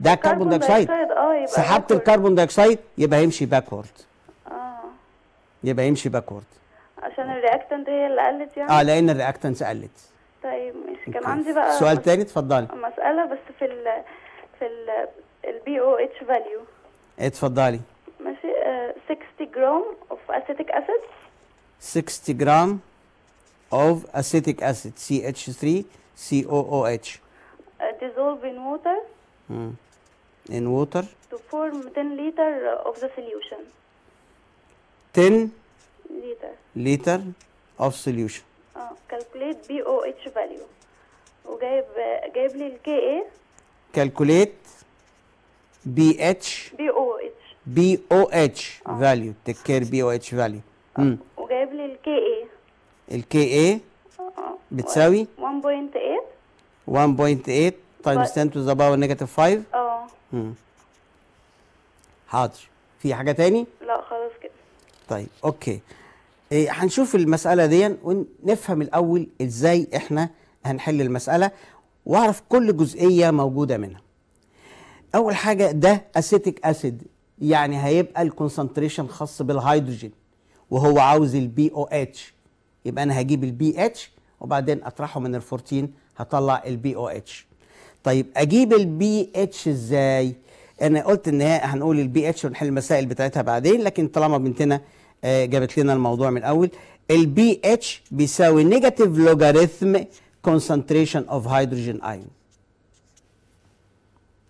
ده الكربون دايوكسيد اه سحبت الكربون دايوكسيد يبقى هيمشي باكورد اه يبقى هيمشي باكورد عشان الرياكتنت هي اللي قلت يعني اه لان الرياكتنت قلت طيب كان عندي بقى سؤال تاني اتفضلي مساله بس في ال في ال البي او اتش فاليو اتفضلي ماشي 60 جرام اوف اسيتيك اسيد 60 جرام of acetic acid CH3 COOH dissolve in water mm. in water to form 10 liter of the solution 10 liter liter of solution uh, calculate BOH value وجايب جايب لي الكي اي كالكوليت بي اتش بي او اتش بي او اتش فاليو تيك كير بي او اتش فاليو آه. وجايب لي الكي اي الكي اي آه. بتساوي 1.8 1.8 تايمز 10 تو ذا باور نيجاتيف 5 اه حاضر في حاجه تاني لا خلاص كده طيب اوكي إيه هنشوف المساله دي ونفهم الاول ازاي احنا هنحل المسألة واعرف كل جزئية موجودة منها أول حاجة ده أسيتيك أسيد يعني هيبقى الكونسنتريشن خاص بالهيدروجين وهو عاوز البي او اتش يبقى أنا هجيب البي اتش وبعدين أطرحه من الفورتين هطلع البي او اتش طيب أجيب البي اتش إزاي؟ أنا قلت إن هي هنقول البي اتش ونحل المسائل بتاعتها بعدين لكن طالما بنتنا آه، جابت لنا الموضوع من الأول البي اتش بيساوي نيجاتيف لوغاريتم concentration of hydrogen ion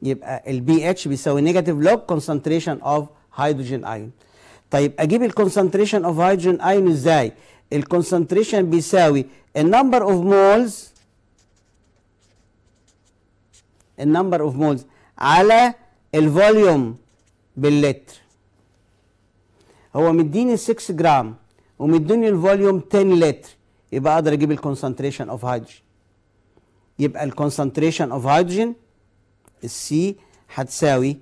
يبقى ال pH بيساوي negative log concentration of hydrogen ion طيب اجيب ال concentration of hydrogen ion ازاي ال concentration بيساوي number of moles a number of moles على الفوليوم باللتر هو مديني 6 جرام ومديني الفوليوم 10 لتر يبقى اقدر اجيب الكونسنتريشن اوف هيدروجين يبقى الكونسنتريشن اوف هيدروجين السي هتساوي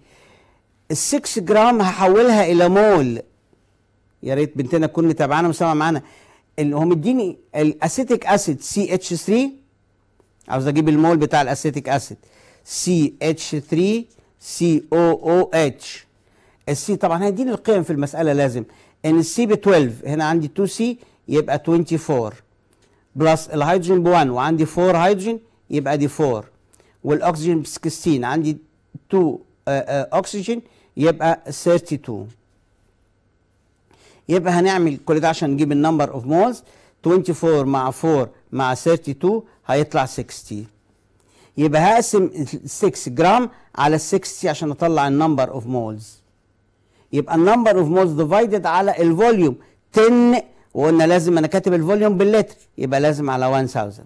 ال 6 جرام هحولها الى مول يا ريت بنتنا تكون متابعانا ومسامعه معانا اللي هو مديني الاسيتيك اسيد سي اتش 3 عاوز اجيب المول بتاع الاسيتيك اسيد سي اتش 3 سي او او اتش السي طبعا هيديني القيم في المساله لازم ان السي ب 12 هنا عندي 2 سي يبقى 24 بلس الهيدروجين ب 1 وعندي 4 هيدروجين يبقى دي 4 والاكسجين ب 16 عندي 2 آه، آه، اكسجين يبقى 32 يبقى هنعمل كل ده عشان نجيب النمبر اوف مولز 24 مع 4 مع 32 هيطلع 60 يبقى هقسم 6 جرام على 60 عشان اطلع النمبر اوف مولز يبقى النمبر اوف مولز ديفايدد على الفوليوم 10 وقلنا لازم انا كاتب الفوليوم باللتر يبقى لازم على 1000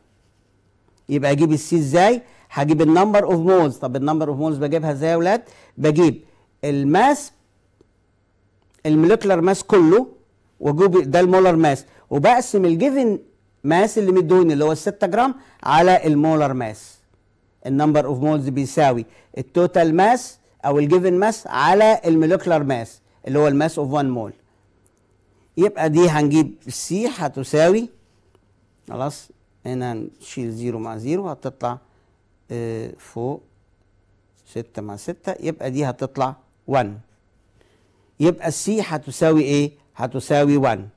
يبقى اجيب السي ازاي هجيب النمبر اوف مولز طب النمبر اوف مولز بجيبها ازاي يا اولاد بجيب الماس المولكيولار ماس كله واجيب ده المولر ماس وبقسم الجيفن ماس اللي مدوني اللي هو 6 جرام على المولر ماس النمبر اوف مولز بيساوي التوتال ماس او الجيفن ماس على المولكيولار ماس اللي هو الماس اوف 1 مول يبقى دي هنجيب سي هتساوي خلاص هنا نشيل زيرو مع زيرو هتطلع آه، فوق ستة مع ستة يبقى دي هتطلع ون يبقى السي هتساوي ايه؟ هتساوي ون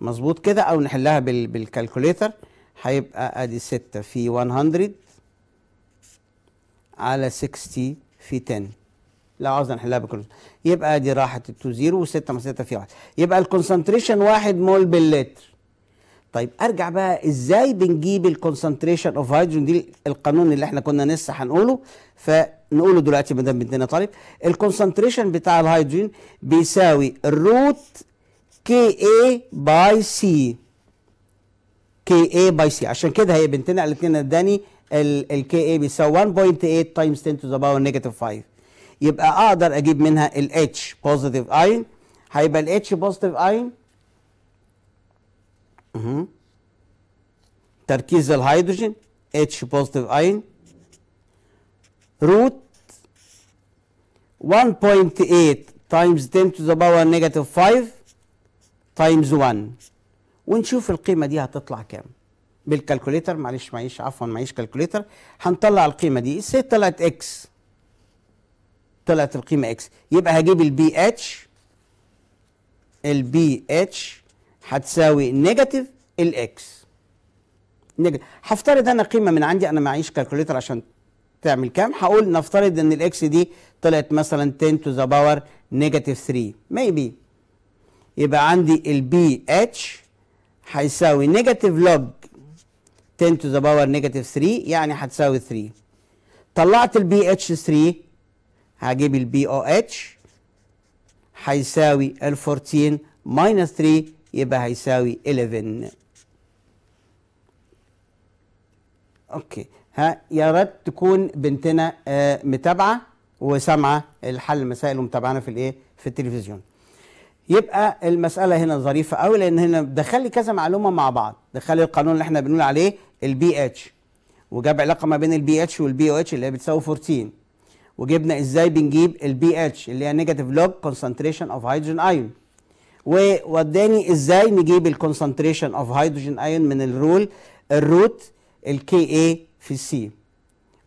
مظبوط كده او نحلها بال بالكالكوليتر هيبقى ادي ستة في 100 على 60 في 10 لو عاوزنا نحلها بالكلوز يبقى دي راحت ال 2 0 و6 من 6 في 1 يبقى الكونسنتريشن 1 مول باللتر طيب ارجع بقى ازاي بنجيب الكونسنتريشن اوف هيدروجين دي القانون اللي احنا كنا لسه هنقوله فنقوله دلوقتي ما دام بنتنا طالب الكونسنتريشن بتاع الهيدروجين بيساوي الروت كي اي باي سي كي اي باي سي عشان كده هي بنتنا قالت لنا اداني الكي اي بيساوي 1.8 تايمز 10 تو ذا باور نيجاتيف 5 يبقى اقدر اجيب منها الاتش بوزيتيف اين هيبقى الاتش بوزيتيف اين تركيز الهيدروجين اتش بوزيتيف اين روت 1.8 تايمز 10 تو ذا باور نيجاتيف 5 تايمز 1 ونشوف القيمة دي هتطلع كام بالكالكوليتر معلش معيش عفوا معيش كالكوليتر هنطلع القيمة دي 6 طلعت اكس طلعت القيمه اكس يبقى هجيب البي اتش البي اتش هتساوي نيجاتيف الاكس هفترض انا قيمه من عندي انا معيش كالكوليتر عشان تعمل كام هقول نفترض ان الاكس دي طلعت مثلا 10 تو ذا باور نيجاتيف 3 ميبي يبقى عندي البي اتش هيساوي نيجاتيف لوج 10 تو ذا باور نيجاتيف 3 يعني هتساوي 3 طلعت البي اتش 3 هجيب البي او اتش هيساوي ال 14 ماينس 3 يبقى هيساوي 11 اوكي ها يا ريت تكون بنتنا آه متابعه وسامعه الحل المسائل ومتابعانا في الايه في التلفزيون يبقى المساله هنا ظريفه قوي لان هنا دخل لي كذا معلومه مع بعض دخل القانون اللي احنا بنقول عليه البي اتش وجاب علاقه ما بين البي اتش والبي او اتش اللي هي بتساوي 14 وجبنا ازاي بنجيب البي اتش اللي هي نيجاتيف لوج كونسنتريشن اوف هيدروجين ايون ووداني ازاي نجيب الكونسنتريشن اوف هيدروجين ايون من الرول الروت الكي اي في السي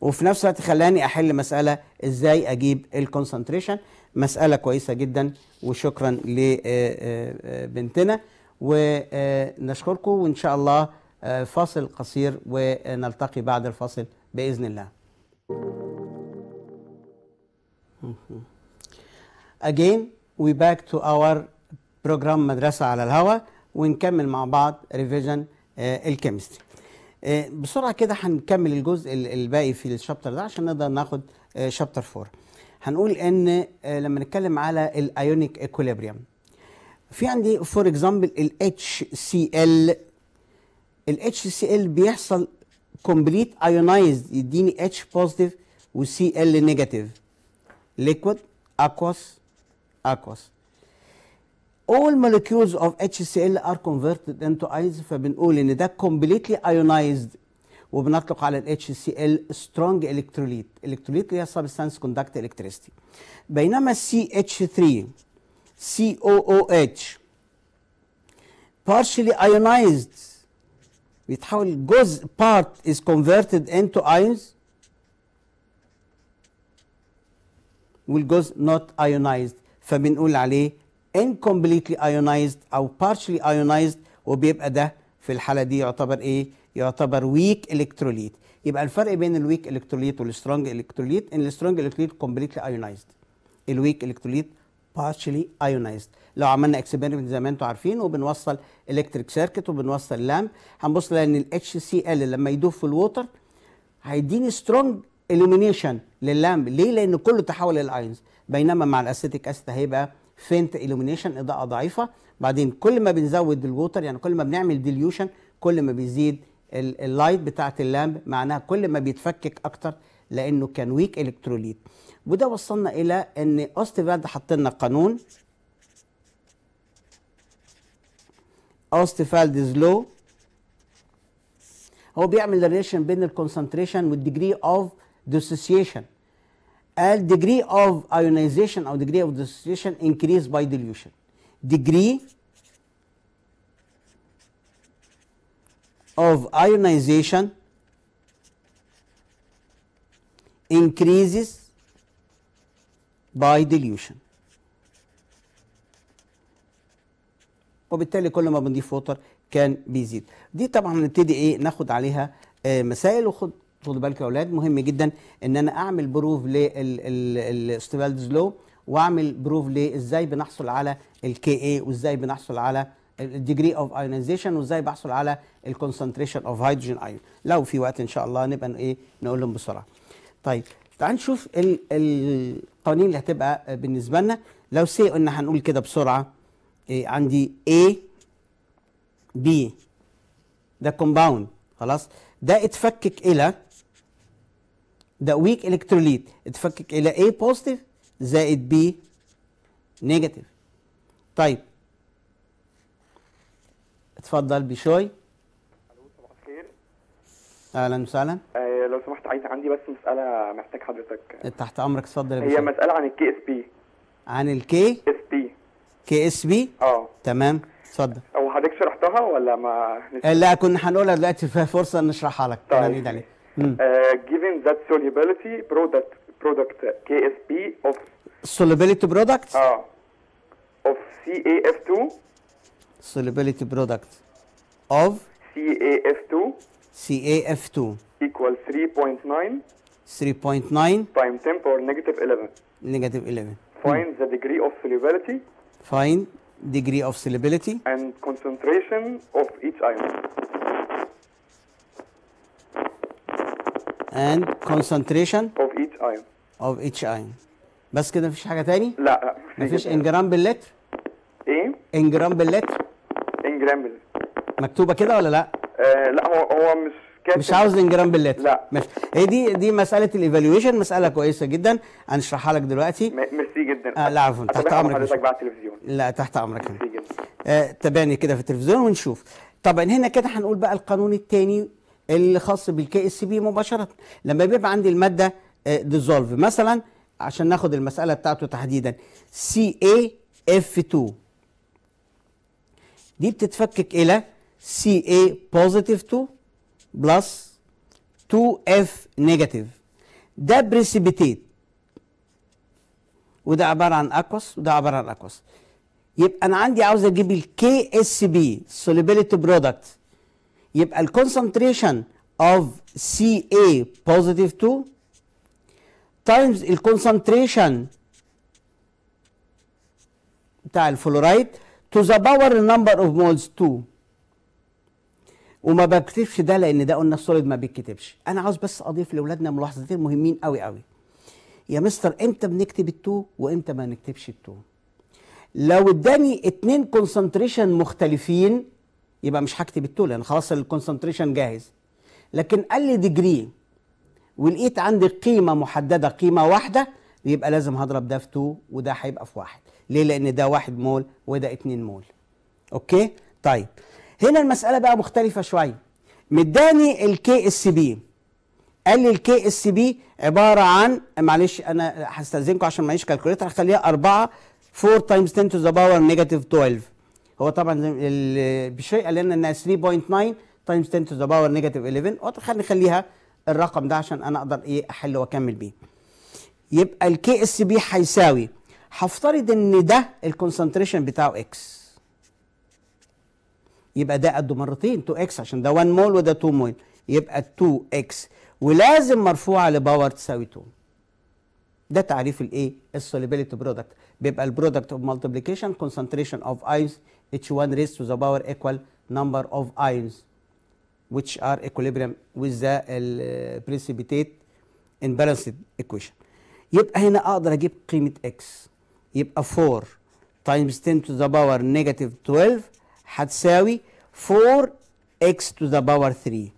وفي نفس الوقت خلاني احل مساله ازاي اجيب الكونسنتريشن مساله كويسه جدا وشكرا لبنتنا آه، آه، ونشكركم وان شاء الله آه، فاصل قصير ونلتقي بعد الفاصل باذن الله. thank you Again, we back to our program مدرسة على الهواء ونكمل مع بعض revision آه، الكيمستري. آه، بسرعة كده هنكمل الجزء الباقي في الشابتر ده عشان نقدر ناخد شابتر آه، 4. هنقول ان لما نتكلم على الايونيك ايكوليبريم في عندي فور اكزامبل الاتش سي ال الاتش سي ال بيحصل complete ايونايزد يديني اتش بوزيتيف وسي ال نيجاتيف liquid, aqueous, aqueous. all molecules of HCl are converted into ions فبنقول ان ده completely ionized وبنطلق على ال HCl strong electrolyte electrolyte هي substance conduct electricity بينما CH3 COOH partially ionized بيتحول جزء part is converted into ions والجزء not ionized فبنقول عليه incompletely ionized او partially ionized وبيبقى ده في الحاله دي يعتبر ايه يعتبر ويك الكتروليت يبقى الفرق بين الويك الكتروليت والسترونج الكتروليت ان السترونج الكتروليت كومبليتلي ايونايزد الويك الكتروليت partially ايونايزد لو عملنا اكسبيرمنت زي ما انتم عارفين وبنوصل الكتريك سيركت وبنوصل لامب هنبص لان ال HCl لما يدوب في الووتر هيديني سترونج الومينيشن لللامب ليه لان كله تحول للايونز بينما مع الاسيتيك اسيد هيبقى فينت الومينيشن اضاءه ضعيفه بعدين كل ما بنزود الووتر يعني كل ما بنعمل ديليوشن كل ما بيزيد اللايت بتاعه اللامب معناها كل ما بيتفكك اكتر لانه كان ويك الكتروليت وده وصلنا الى ان اوستفاد حط لنا قانون اوستفالدز لو هو بيعمل ريليشن بين الكونسنتريشن والديجري اوف dissociation and degree of ionization or degree of dissociation increase by dilution degree of ionization increases by dilution وبالتالي كل ما بنضيف ووتر كان بيزيد دي طبعا هنبتدي ايه ناخد عليها آه مسائل وخد خدوا بالكم يا اولاد مهم جدا ان انا اعمل بروف للاستيفالدز لو واعمل بروف لازاي بنحصل على الكي اي وازاي بنحصل على الديجري اوف ايونيزيشن وازاي بحصل على الكونسنتريشن اوف هيدروجين ايون لو في وقت ان شاء الله نبقى ايه نقول لهم بسرعه طيب تعال نشوف القوانين اللي هتبقى بالنسبه لنا لو سي ان هنقول كده بسرعه إيه عندي A B ده كومباوند خلاص ده اتفكك الى ده ويك الكتروليت اتفكك الى A بوزيتيف زائد B نيجاتيف طيب اتفضل بشوي اهلا وسهلا آه لو سمحت عايز عندي بس مساله محتاج حضرتك تحت امرك اتفضل يا هي مساله عن الكي اس بي عن الكي اس بي كي اس بي اه تمام اتفضل هو حضرتك شرحتها ولا ما آه، لا كنا هنقولها دلوقتي فيها فرصه نشرحها لك طيب. عليك Hmm. Uh, given that solubility product product uh, KSP of solubility product uh, of CAF2 solubility product of CAF2 CAF2 equals 3.9 3.9 times 10 power negative 11 negative 11 hmm. find the degree of solubility find degree of solubility and concentration of each ion and concentration of each ion of each ion بس كده مفيش حاجه تاني لا لا مفيش ان جرام باللتر ايه ان جرام باللتر جرام باللتر مكتوبه كده ولا لا آه لا هو هو مش كاتب مش عاوز ان جرام باللتر لا ماشي هي إيه دي دي مساله الايفالويشن مساله كويسه جدا هنشرحها لك دلوقتي ميرسي جدا آه لا عفوا تحت امرك حضرتك بقى التلفزيون لا تحت امرك ميرسي جدا آه تابعني كده في التلفزيون ونشوف طبعا هنا كده هنقول بقى القانون الثاني الخاص بالكي اس بي مباشره لما بيبقى عندي الماده ديزولف آه، مثلا عشان ناخد المساله بتاعته تحديدا سي اي اف 2 دي بتتفكك الى سي اي بوزيتيف 2 بلس 2 اف نيجاتيف ده بريسيبيتيت وده عباره عن اكوس وده عباره عن اكوس يبقى انا عندي عاوز اجيب الكي اس بي سوليبيليتي برودكت يبقى الكونسنتريشن of Ca positive 2 times الكونسنتريشن بتاع الفلورايد to the power number of moles 2 وما بكتبش ده لان ده قلنا السوليد ما بيتكتبش انا عاوز بس اضيف لاولادنا ملاحظتين مهمين قوي قوي يا مستر امتى بنكتب التو وامتى ما نكتبش التو لو اداني اتنين كونسنتريشن مختلفين يبقى مش هكتب التول انا يعني خلاص الكونسنتريشن جاهز لكن قال لي ديجري ولقيت عندي قيمه محدده قيمه واحده يبقى لازم هضرب ده في 2 وده هيبقى في واحد ليه لان ده 1 مول وده 2 مول اوكي طيب هنا المساله بقى مختلفه شويه مداني الكي اس بي قال لي الكي اس بي عباره عن معلش انا هستاذنكم عشان معيش كالكوليتر هخليها 4 4 تايمز 10 تو ذا باور نيجاتيف 12 هو طبعا بشيء قال لنا انها 3.9 تايمز 10 تو ذا باور نيجاتيف 11 خلينا نخليها الرقم ده عشان انا اقدر ايه احل واكمل بيه يبقى الكي اس بي هيساوي هفترض ان ده الكونسنتريشن بتاعه اكس يبقى ده قده مرتين 2 اكس عشان ده 1 مول وده 2 مول يبقى 2 اكس ولازم مرفوعه لباور تساوي 2 ده تعريف الايه السوليبيليتي برودكت بيبقى البرودكت اوف مالتيبليكيشن كونسنتريشن اوف ايونز اتش 1 ريس تو ذا باور ايكوال نمبر اوف ايونز which are equilibrium with the precipitate in balanced equation يبقى هنا اقدر اجيب قيمه x يبقى 4 times 10 to the power negative 12 هتساوي 4 x to the power 3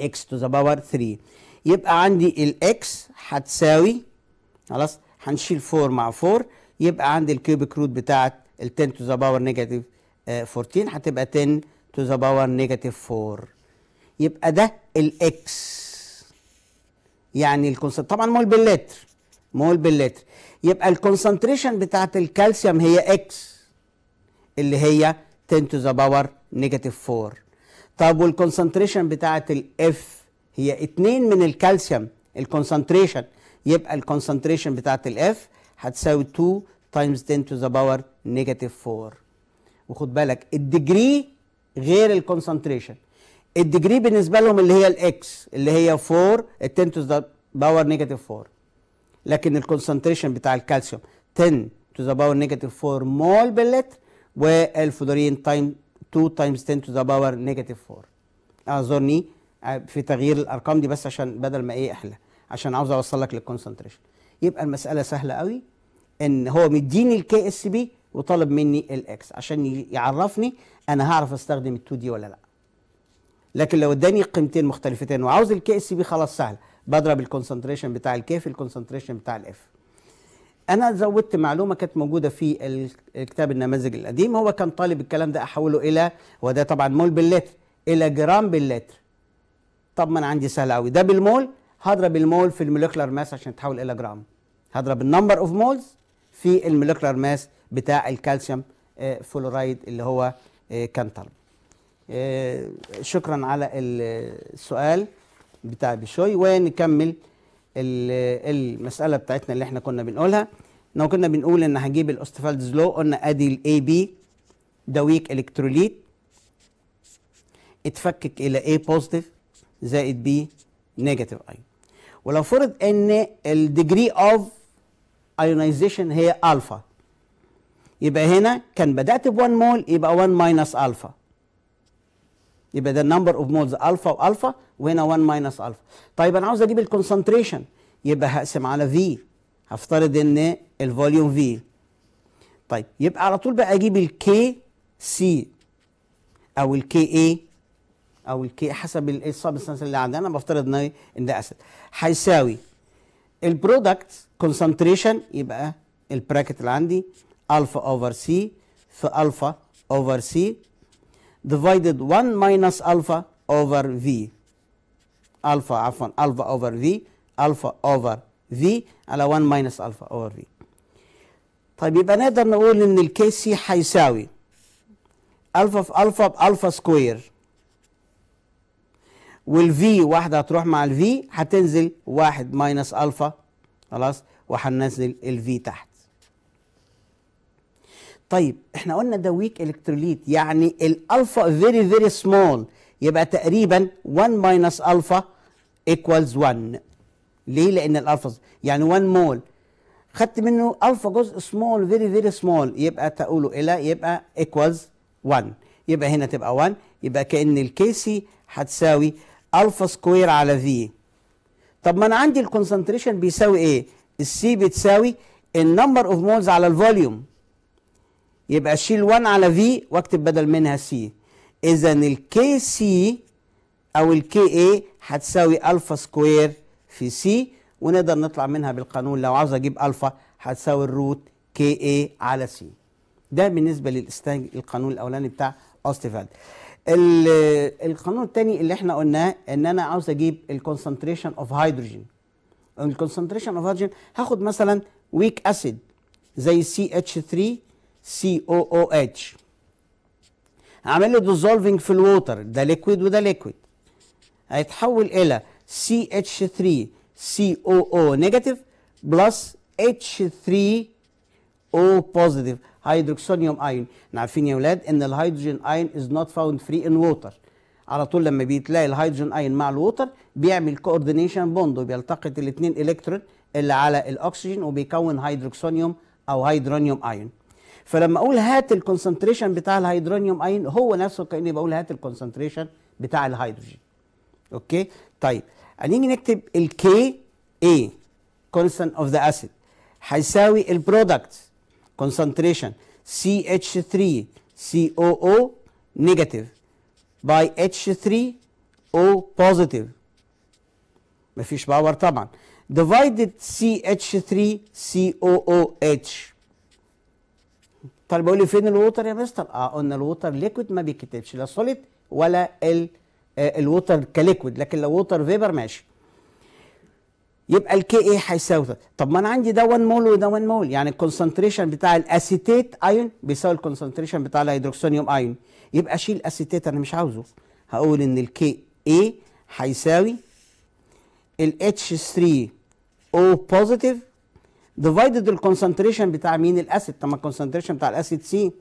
x to the power 3 يبقى عندي الاكس هتساوي خلاص هنشيل 4 مع 4 يبقى عندي الكيوبيك روت بتاعت ال 10 تو ذا باور نيجاتيف 14 هتبقى 10 تو ذا باور نيجاتيف 4 يبقى ده الاكس يعني الكونسنت طبعا مول باللتر مول باللتر يبقى الكونسنتريشن بتاعت الكالسيوم هي اكس اللي هي 10 تو ذا باور نيجاتيف 4 طب والكونسنتريشن بتاعت الاف هي 2 من الكالسيوم الكونسنتريشن يبقى الكونسنتريشن بتاعت الاف هتساوي 2 تايمز 10 تو ذا باور نيجاتيف 4 وخد بالك الديجري غير الكونسنتريشن الديجري بالنسبه لهم اللي هي الاكس اللي هي 4 10 تو ذا باور نيجاتيف 4 لكن الكونسنتريشن بتاع الكالسيوم 10 تو ذا باور نيجاتيف 4 مول باللتر والفلورين تايم 2 تايمز 10 تو ذا باور نيجاتيف 4 اعذرني آه، في تغيير الارقام دي بس عشان بدل ما ايه احلى عشان عاوز اوصل لك للكونسنتريشن يبقى المساله سهله قوي ان هو مديني الكي اس بي وطالب مني الاكس عشان يعرفني انا هعرف استخدم ال2 دي ولا لا لكن لو اداني قيمتين مختلفتين وعاوز الكي اس بي خلاص سهل بضرب الكونسنتريشن بتاع الكي في الكونسنتريشن بتاع الاف انا زودت معلومه كانت موجوده في الكتاب النماذج القديم هو كان طالب الكلام ده احوله الى وده طبعا مول باللتر الى جرام باللتر طب ما انا عندي سهل قوي ده بالمول هضرب المول في الموليكولار ماس عشان يتحول الى جرام هضرب النمبر اوف مولز في الموليكولار ماس بتاع الكالسيوم آه، فلورايد اللي هو آه، كانتال آه، شكرا على السؤال بتاع بشوي ونكمل المساله بتاعتنا اللي احنا كنا بنقولها لو كنا بنقول ان هنجيب الاوستفالدز لو قلنا ادي الاي بي ده ويك الكتروليت اتفكك الى اي بوزيتيف زائد بي نيجاتيف ايون ولو فرض ان الديجري اوف ايونيزيشن هي الفا يبقى هنا كان بدات ب 1 مول يبقى 1 ماينس الفا يبقى ده نمبر اوف مولز الفا والفا وهنا 1 ماينس الفا طيب انا عاوز اجيب الكونسنتريشن يبقى هقسم على في هفترض ان الفوليوم في طيب يبقى على طول بقى اجيب الكي سي او الكي اي او الكي حسب ايه السبستانس اللي عندنا انا بفترض ان إيه، ان ده اسيد هيساوي البرودكت كونسنتريشن يبقى البراكت اللي عندي الفا اوفر سي في الفا اوفر سي ديفايدد 1 ماينس الفا اوفر في الفا عفوا الفا اوفر في الفا اوفر في على 1 ماينس الفا اوفر في طيب يبقى نقدر نقول ان الكي سي هيساوي الفا في الفا بالفا سكوير والفي واحدة هتروح مع الفي هتنزل واحد ماينس ألفا خلاص وهننزل الفي تحت طيب احنا قلنا ده ويك الكتروليت يعني الالفا فيري فيري سمول يبقى تقريبا 1 ماينس الفا ايكوالز 1 ليه لان الالفا يعني 1 مول خدت منه الفا جزء سمول فيري فيري سمول يبقى تقوله الى يبقى ايكوالز 1 يبقى هنا تبقى 1 يبقى كان الكيسي هتساوي الفا سكوير على في طب ما انا عندي الكونسنتريشن بيساوي ايه السي بتساوي النمبر اوف مولز على الفوليوم يبقى اشيل 1 على في واكتب بدل منها سي اذا الكي سي او الكي اي هتساوي الفا سكوير في سي ونقدر نطلع منها بالقانون لو عاوز اجيب الفا هتساوي الروت كي اي على سي ده بالنسبه للقانون الاولاني بتاع اوستفاد القانون الثاني اللي احنا قلناه ان انا عاوز اجيب الكونسنتريشن اوف هيدروجين الكونسنتريشن اوف هيدروجين هاخد مثلا ويك اسيد زي سي اتش 3 سي او او اتش اعمل له ديزولفنج في الووتر ده ليكويد وده ليكويد هيتحول الى سي اتش 3 سي او او نيجاتيف بلس اتش 3 او بوزيتيف هيدروكسونيوم ايون احنا عارفين يا ولاد ان الهيدروجين ايون از نوت فاوند فري ان ووتر على طول لما بيتلاقي الهيدروجين ايون مع الووتر بيعمل كوردينيشن بوند وبيلتقط الاثنين الكترون اللي على الاكسجين وبيكون هيدروكسونيوم او هيدرونيوم ايون فلما اقول هات الكونسنتريشن بتاع الهيدرونيوم ايون هو نفسه كاني بقول هات الكونسنتريشن بتاع الهيدروجين اوكي طيب هنيجي نكتب الكي اي كونستنت اوف ذا اسيد هيساوي البرودكت concentration CH3COO negative by H3O positive مفيش باور طبعا divided CH3COOH طيب بقول لي فين الووتر يا مستر؟ اه قلنا الووتر ليكويد ما بيتكتبش لا سوليد ولا آه، الووتر كليكويد لكن لو ووتر فيبر ماشي يبقى الكي اي هيساوي طب ما انا عندي ده 1 مول وده 1 مول يعني الكونسنتريشن بتاع الاسيتيت ايون بيساوي الكونسنتريشن بتاع الهيدروكسونيوم ايون يبقى اشيل اسيتات انا مش عاوزه هقول ان الكي اي هيساوي ال H3O بوزيتيف ديفايدد الكونسنتريشن بتاع مين الاسيد طب ما الكونسنتريشن بتاع الاسيد سي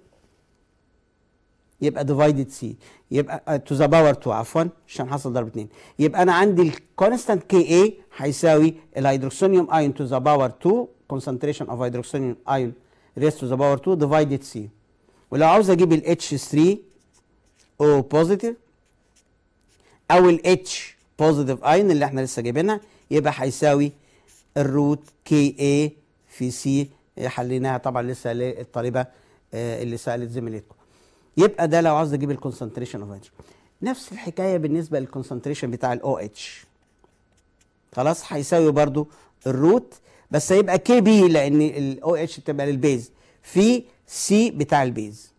يبقى ديفايدد سي يبقى تو ذا باور 2 عفوا عشان حصل ضرب 2 يبقى انا عندي الكونستانت كي اي هيساوي الهيدروكسونيوم ايون تو ذا باور 2 كونسنتريشن اوف هيدروكسونيوم ايون ريس تو ذا باور 2 ديفايدد سي ولو عاوز اجيب ال H3 O بوزيتيف او ال H بوزيتيف ايون اللي احنا لسه جايبينها يبقى هيساوي الروت كي اي في سي حليناها طبعا لسه للطالبه آه، اللي سالت زميلتكم يبقى ده لو عاوز اجيب الكونسنتريشن اوف اتش نفس الحكايه بالنسبه للكونسنتريشن بتاع الاو اتش خلاص هيساوي برضو الروت بس هيبقى كي بي لان الاو اتش بتبقى للبيز في سي بتاع البيز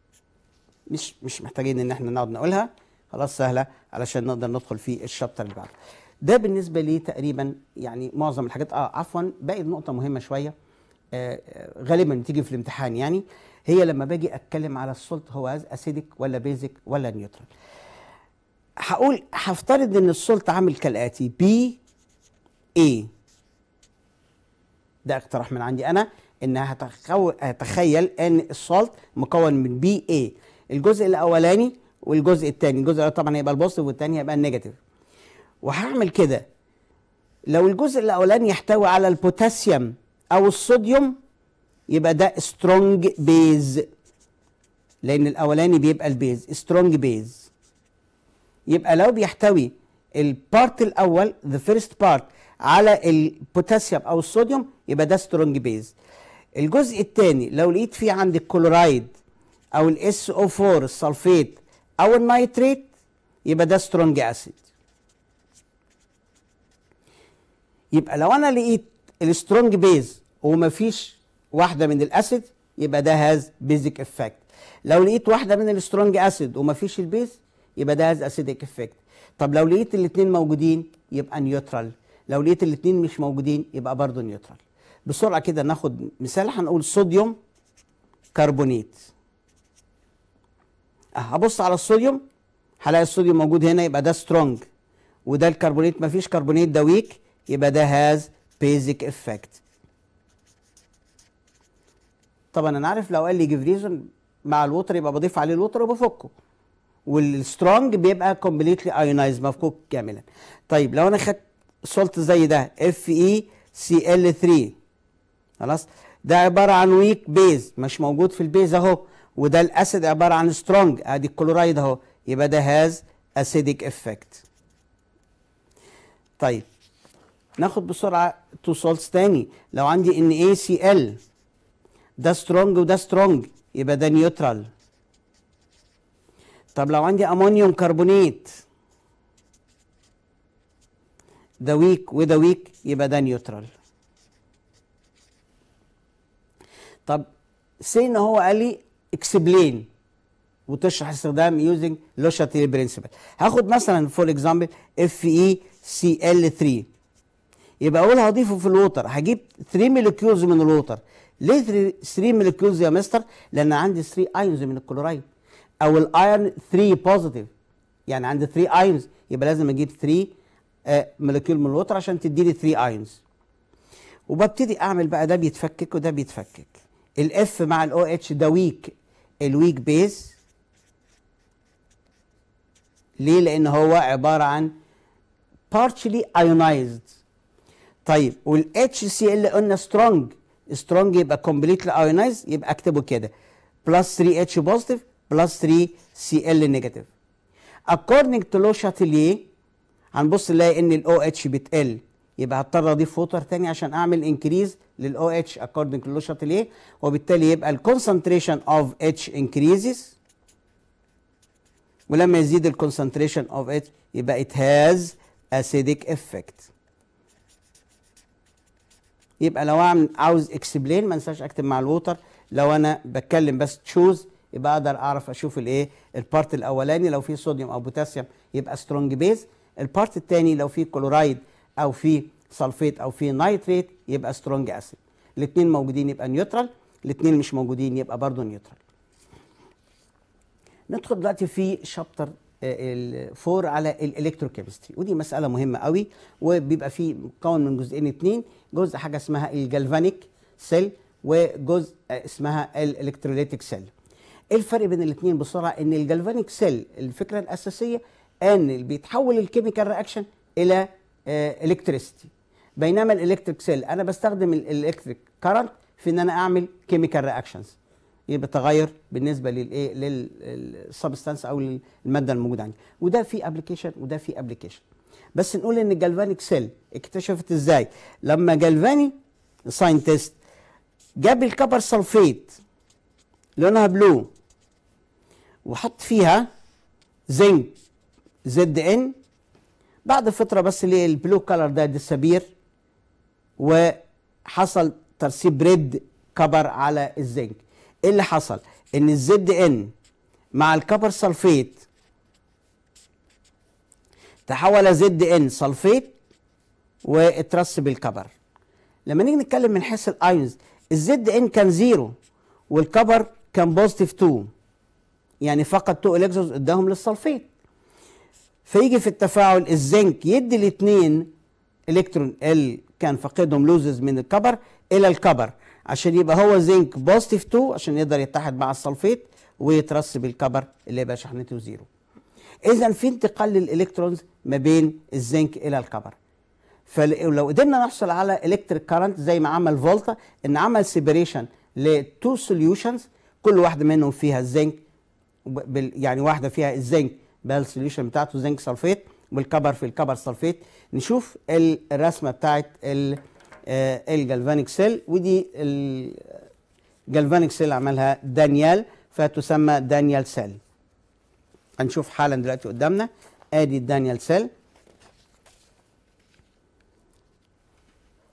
مش مش محتاجين ان احنا نقعد نقولها خلاص سهله علشان نقدر ندخل في الشابتر اللي بعده ده بالنسبه لي تقريبا يعني معظم الحاجات اه عفوا باقي نقطه مهمه شويه آه،, آه غالبا بتيجي في الامتحان يعني هي لما باجي اتكلم على السولت هو اسيدك ولا بيزك ولا نيوترال هقول هفترض ان السولت عامل كالاتي بي اي ده اقتراح من عندي انا ان هتخيل ان السولت مكون من بي اي الجزء الاولاني والجزء الثاني الجزء الاول طبعا هيبقى البوزيتيف والثاني هيبقى النيجاتيف وهعمل كده لو الجزء الاولاني يحتوي على البوتاسيوم او الصوديوم يبقى ده سترونج بيز لان الاولاني بيبقى البيز سترونج بيز يبقى لو بيحتوي البارت الاول ذا فيرست بارت على البوتاسيوم او الصوديوم يبقى ده سترونج بيز الجزء الثاني لو لقيت فيه عندك الكلورايد او الاس او 4 السلفيت او النيتريت يبقى ده سترونج اسيد يبقى لو انا لقيت السترونج بيز ومفيش واحده من الاسيد يبقى ده هاز بيزك افكت لو لقيت واحده من السترونج اسيد ومفيش البيز يبقى ده هاز اسيدك افكت طب لو لقيت الاثنين موجودين يبقى نيوترال لو لقيت الاثنين مش موجودين يبقى برضه نيوترال بسرعه كده ناخد مثال هنقول صوديوم كربونيت أه، هبص على الصوديوم هلاقي الصوديوم موجود هنا يبقى ده سترونج وده الكربونيت مفيش كربونيت ده ويك يبقى ده هاز بيزك افكت طب انا عارف لو قال لي جيف ريزون مع الوتر يبقى بضيف عليه الوتر وبفكه والسترونج بيبقى كومبليتلي ايونايز مفكوك كاملا طيب لو انا خدت سولت زي ده اف اي سي ال 3 خلاص ده عباره عن ويك بيز مش موجود في البيز اهو وده الاسيد عباره عن سترونج ادي الكلورايد اهو يبقى ده هاز اسيديك افكت طيب ناخد بسرعه تو سولتس تاني لو عندي ان اي سي ال ده سترونج وده سترونج يبقى ده نيوترال طب لو عندي امونيوم كربونيت ده ويك وده ويك يبقى ده نيوترال طب سي ان هو قال لي اكسبلين وتشرح استخدام يوزنج لوشاتيري برنسبل هاخد مثلا فور اكزامبل اف اي سي ال 3 يبقى اول هضيفه في الوتر هجيب 3 مولكيولز من الوتر ليه 3 مليكيولز يا مستر؟ لان عندي 3 ايونز من الكلورايد او الايرون 3 بوزيتيف يعني عندي 3 ايونز يبقى لازم اجيب 3 آه من الوتر عشان تدي لي 3 ايونز وببتدي اعمل بقى ده بيتفكك وده بيتفكك الاف مع الاو اتش ده ويك الويك بيز ليه لان هو عباره عن partially ionized طيب والاتش سي ال قلنا سترونج سترونج يبقى كومبليتلي ايونايز يبقى اكتبه كده بلس 3 اتش بوزيتيف بلس 3 سي ال نيجاتيف اكوردنج تو لو شاتليه هنبص نلاقي ان الاو اتش بتقل يبقى هضطر اضيف فوتر تاني عشان اعمل انكريز للاو اتش اكوردنج تو لو شاتليه وبالتالي يبقى الكونسنتريشن اوف اتش انكريزز ولما يزيد الكونسنتريشن اوف اتش يبقى it has acidic effect يبقى لو اعمل عاوز اكسبلين ما انساش اكتب مع الووتر لو انا بتكلم بس تشوز يبقى اقدر اعرف اشوف الايه البارت الاولاني لو في صوديوم او بوتاسيوم يبقى سترونج بيز البارت الثاني لو في كلورايد او في سلفيت او في نايتريت يبقى سترونج اسيد الاثنين موجودين يبقى نيوترال الاثنين مش موجودين يبقى برضه نيوترال ندخل دلوقتي في شابتر الفور على الالكتروكيمستري ودي مساله مهمه قوي وبيبقى فيه مكون من جزئين اتنين جزء حاجه اسمها الجلفانيك سيل وجزء اسمها الالكتروليتيك سيل الفرق بين الاثنين بسرعه ان الجلفانيك سيل الفكره الاساسيه ان بيتحول الكيميكال رياكشن الى الكتريستي آه، بينما الالكتريك سيل انا بستخدم الالكتريك كارنت في ان انا اعمل كيميكال رياكشنز يبقى ايه، تغير بالنسبه للايه للسبستانس او للماده الموجوده عندي وده في ابلكيشن وده في ابلكيشن بس نقول ان الجلفانيك سيل اكتشفت ازاي لما جلفاني ساينتست جاب الكبر سلفيت لونها بلو وحط فيها زنك زد ان بعد فتره بس ليه البلو كلر ده ديسابير وحصل ترسيب ريد كبر على الزنك ايه اللي حصل ان الزد ان مع الكبر سلفيت تحول زد ان سلفيت واترص بالكبر لما نيجي نتكلم من حيث الايونز الزد ان كان زيرو والكبر كان بوزيتيف 2 يعني فقد 2 الكسوس اداهم للسلفيت فيجي في التفاعل الزنك يدي الاثنين الكترون ال كان فقدهم لوزز من الكبر الى الكبر عشان يبقى هو زنك بوزيتيف 2 عشان يقدر يتحد مع السلفيت ويترسب بالكبر اللي يبقى شحنته زيرو اذا في انتقال للالكترونز ما بين الزنك الى الكبر فلو قدرنا نحصل على الكتريك كارنت زي ما عمل فولتا ان عمل سيبريشن لتو سوليوشنز كل واحده منهم فيها الزنك يعني واحده فيها الزنك بالسوليوشن السوليوشن بتاعته زنك سلفيت والكبر في الكبر سلفيت نشوف الرسمه بتاعت ال آه، الجلفانيك سيل ودي الجلفانيك سيل عملها دانيال فتسمى دانيال سيل هنشوف حالا دلوقتي قدامنا ادي الدانيال سيل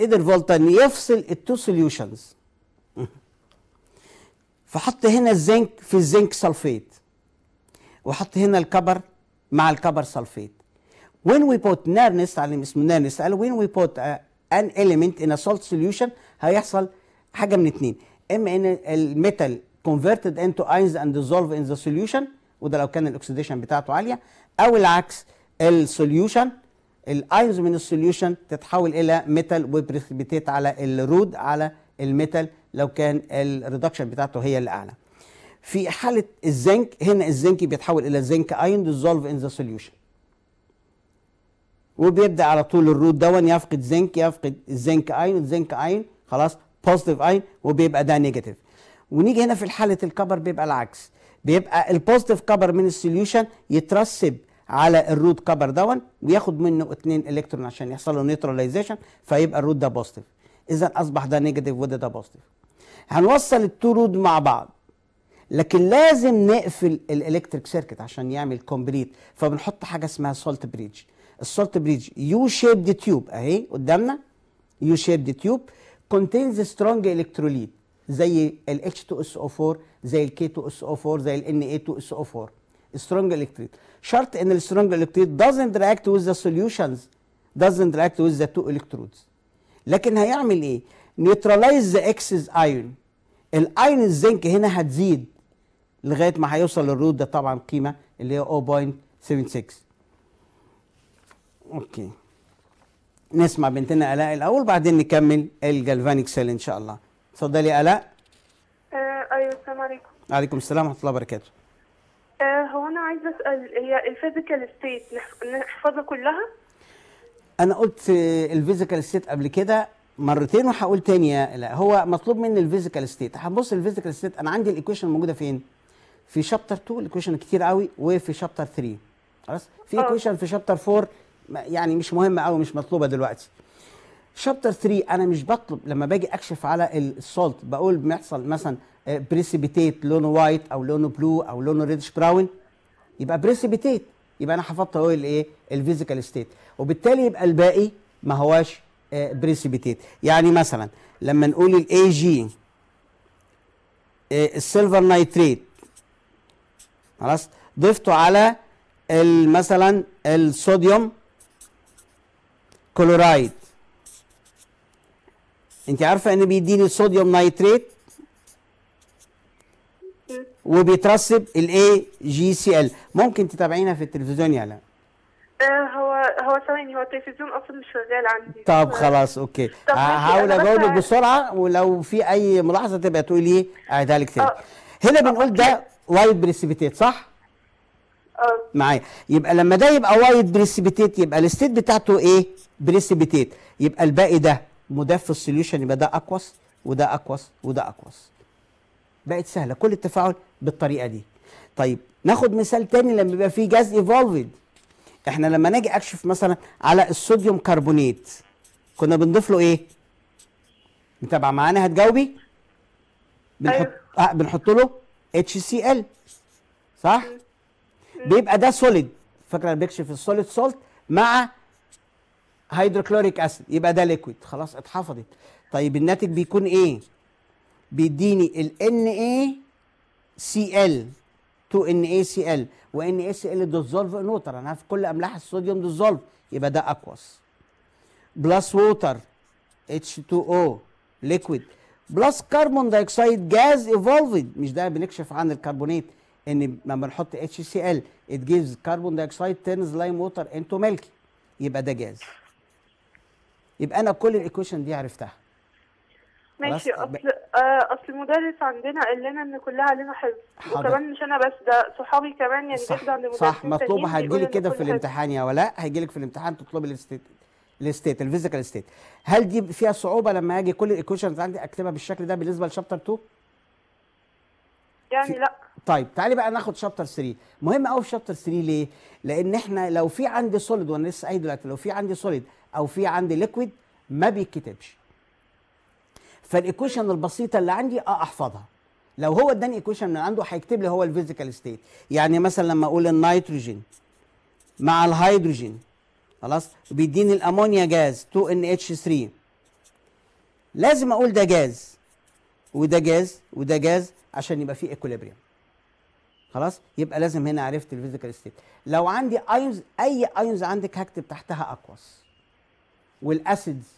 قدر فولتا ان يفصل التو سوليوشنز فحط هنا الزنك في الزنك سلفيت وحط هنا الكبر مع الكبر سلفيت وين وي بوت نيرنست علم اسمه نيرنست قال وين وي بوت ان اليمنت ان سولت سوليوشن هيحصل حاجه من اتنين اما ان الميتال converted into اينز اند ديزولف ان ذا سوليوشن وده لو كان الاكسديشن بتاعته عاليه او العكس السوليوشن الايونز من السوليوشن تتحول الى ميتال وبريسبيتيت على الرود على الميتال لو كان الريدكشن بتاعته هي اللي اعلى في حاله الزنك هنا الزنك بيتحول الى زنك ايون ديزولف ان ذا سوليوشن وبيبدا على طول الروت دون يفقد زنك يفقد الزنك اين الزنك اين خلاص بوزيتيف اين وبيبقى ده نيجاتيف ونيجي هنا في حاله الكبر بيبقى العكس بيبقى البوزيتيف كبر من السوليوشن يترسب على الروت كبر دون وياخد منه اثنين الكترون عشان يحصل له نيوتراليزيشن فيبقى الروت ده بوزيتيف اذا اصبح ده نيجاتيف وده ده بوزيتيف هنوصل التو رود مع بعض لكن لازم نقفل الالكتريك سيركت عشان يعمل كومبليت فبنحط حاجه اسمها سولت بريدج السولت بريدج يو شيبد تيوب اهي قدامنا يو شيبد تيوب كونتينز سترونج الكتروليت زي ال H2SO4 زي ال K2SO4 زي ال Na2SO4 سترونج الكتروليت شرط ان السترونج الكتروليت doesn't react with the solutions doesn't react with the two electrodes لكن هيعمل ايه؟ نيوتراليز ذا اكسس ايون الايون الزنك هنا هتزيد لغايه ما هيوصل للرود ده طبعا قيمه اللي هي 0.76 اوكي نسمع بنتنا الاء الاول وبعدين نكمل الجلفانيك سيل ان شاء الله اتفضلي الاء آه ايوه السلام عليكم وعليكم السلام ورحمه الله وبركاته آه، هو انا عايزه اسال هي الفيزيكال ستيت نحفظها كلها انا قلت الفيزيكال ستيت قبل كده مرتين وهقول تاني يا لا هو مطلوب مني الفيزيكال ستيت هبص الفيزيكال ستيت انا عندي الايكويشن موجوده فين في شابتر 2 الايكويشن كتير قوي وفي شابتر 3 خلاص في ايكويشن آه. في شابتر 4 يعني مش مهمه او مش مطلوبه دلوقتي شابتر 3 انا مش بطلب لما باجي اكشف على السولت بقول بيحصل مثلا بريسيبيتيت آه، لونه وايت او لونه بلو او لونه ريدش براون يبقى بريسيبيتيت يبقى انا حفظت اهو الايه الفيزيكال ستيت وبالتالي يبقى الباقي ما هواش بريسيبيتيت آه، يعني مثلا لما نقول الاي جي السيلفر نايتريت خلاص ضفته على مثلا الصوديوم كلورايد انت عارفه ان بيديني صوديوم نايتريت وبيترسب الاي جي سي ال ممكن تتابعينها في التلفزيون يا لا آه، هو هو ثواني هو التلفزيون اصلا مش شغال عندي طب خلاص اوكي آه، هحاول اجاوبك بسرعه ولو في اي ملاحظه تبقى تقولي اعيدها لك تاني آه. هنا بنقول ده وايد بريسيبيتيت صح؟ معايا يبقى لما ده يبقى وايد بريسبيتيت يبقى الستيت بتاعته ايه بريسبيتيت يبقى الباقي ده مضاف في السوليوشن يبقى ده اقوس وده اقوس وده اقوس بقت سهله كل التفاعل بالطريقه دي طيب ناخد مثال تاني لما يبقى في جاز ايفولفد احنا لما نيجي اكشف مثلا على الصوديوم كربونيت كنا بنضيف له ايه متابعه معانا هتجاوبي بنحط أيوه. آه بنحط له HCl صح بيبقى ده سوليد فاكر انا بكشف السوليد سولت مع هيدروكلوريك اسيد يبقى ده ليكويد خلاص اتحفظت طيب الناتج بيكون ايه بيديني ال ان اي سي ال 2 ان اي سي اي و ال ديزولف ان ووتر انا عارف كل املاح الصوديوم ديزولف يبقى ده اكواس بلس ووتر اتش 2 او ليكويد بلس كربون دايكسيد جاز ايفولفد مش ده بنكشف عن الكربونات ان لما نحط اتش سي ال ات جيفز كربون دايكسايد تيرنز لايم ووتر انتو ميلكي يبقى ده جاز يبقى انا كل الايكويشن دي عرفتها ماشي اصل آه، اصل مدرس عندنا قال لنا ان كلها علينا حفظ وكمان مش انا بس ده صحابي كمان يعني صح عند صح مطلوبه لك كده في الامتحان يا ولاء هيجيلك في الامتحان تطلبي الستيت الستيت الفيزيكال ستيت هل دي فيها صعوبه لما اجي كل الايكويشنز عندي اكتبها بالشكل ده بالنسبه لشابتر 2 يعني لا طيب تعالي بقى ناخد شابتر 3 مهم قوي في شابتر 3 ليه لان احنا لو في عندي سوليد وانا لسه قايل دلوقتي لو في عندي سوليد او في عندي ليكويد ما بيتكتبش فالايكويشن البسيطه اللي عندي اه احفظها لو هو اداني ايكويشن من عنده هيكتب لي هو الفيزيكال ستيت يعني مثلا لما اقول النيتروجين مع الهيدروجين خلاص بيديني الامونيا جاز 2NH3 لازم اقول ده جاز وده جاز وده جاز عشان يبقى في ايكوليبريم خلاص يبقى لازم هنا عرفت الفيزيكال ستيت لو عندي ايونز اي ايونز عندك هكتب تحتها اكواس والاسيدز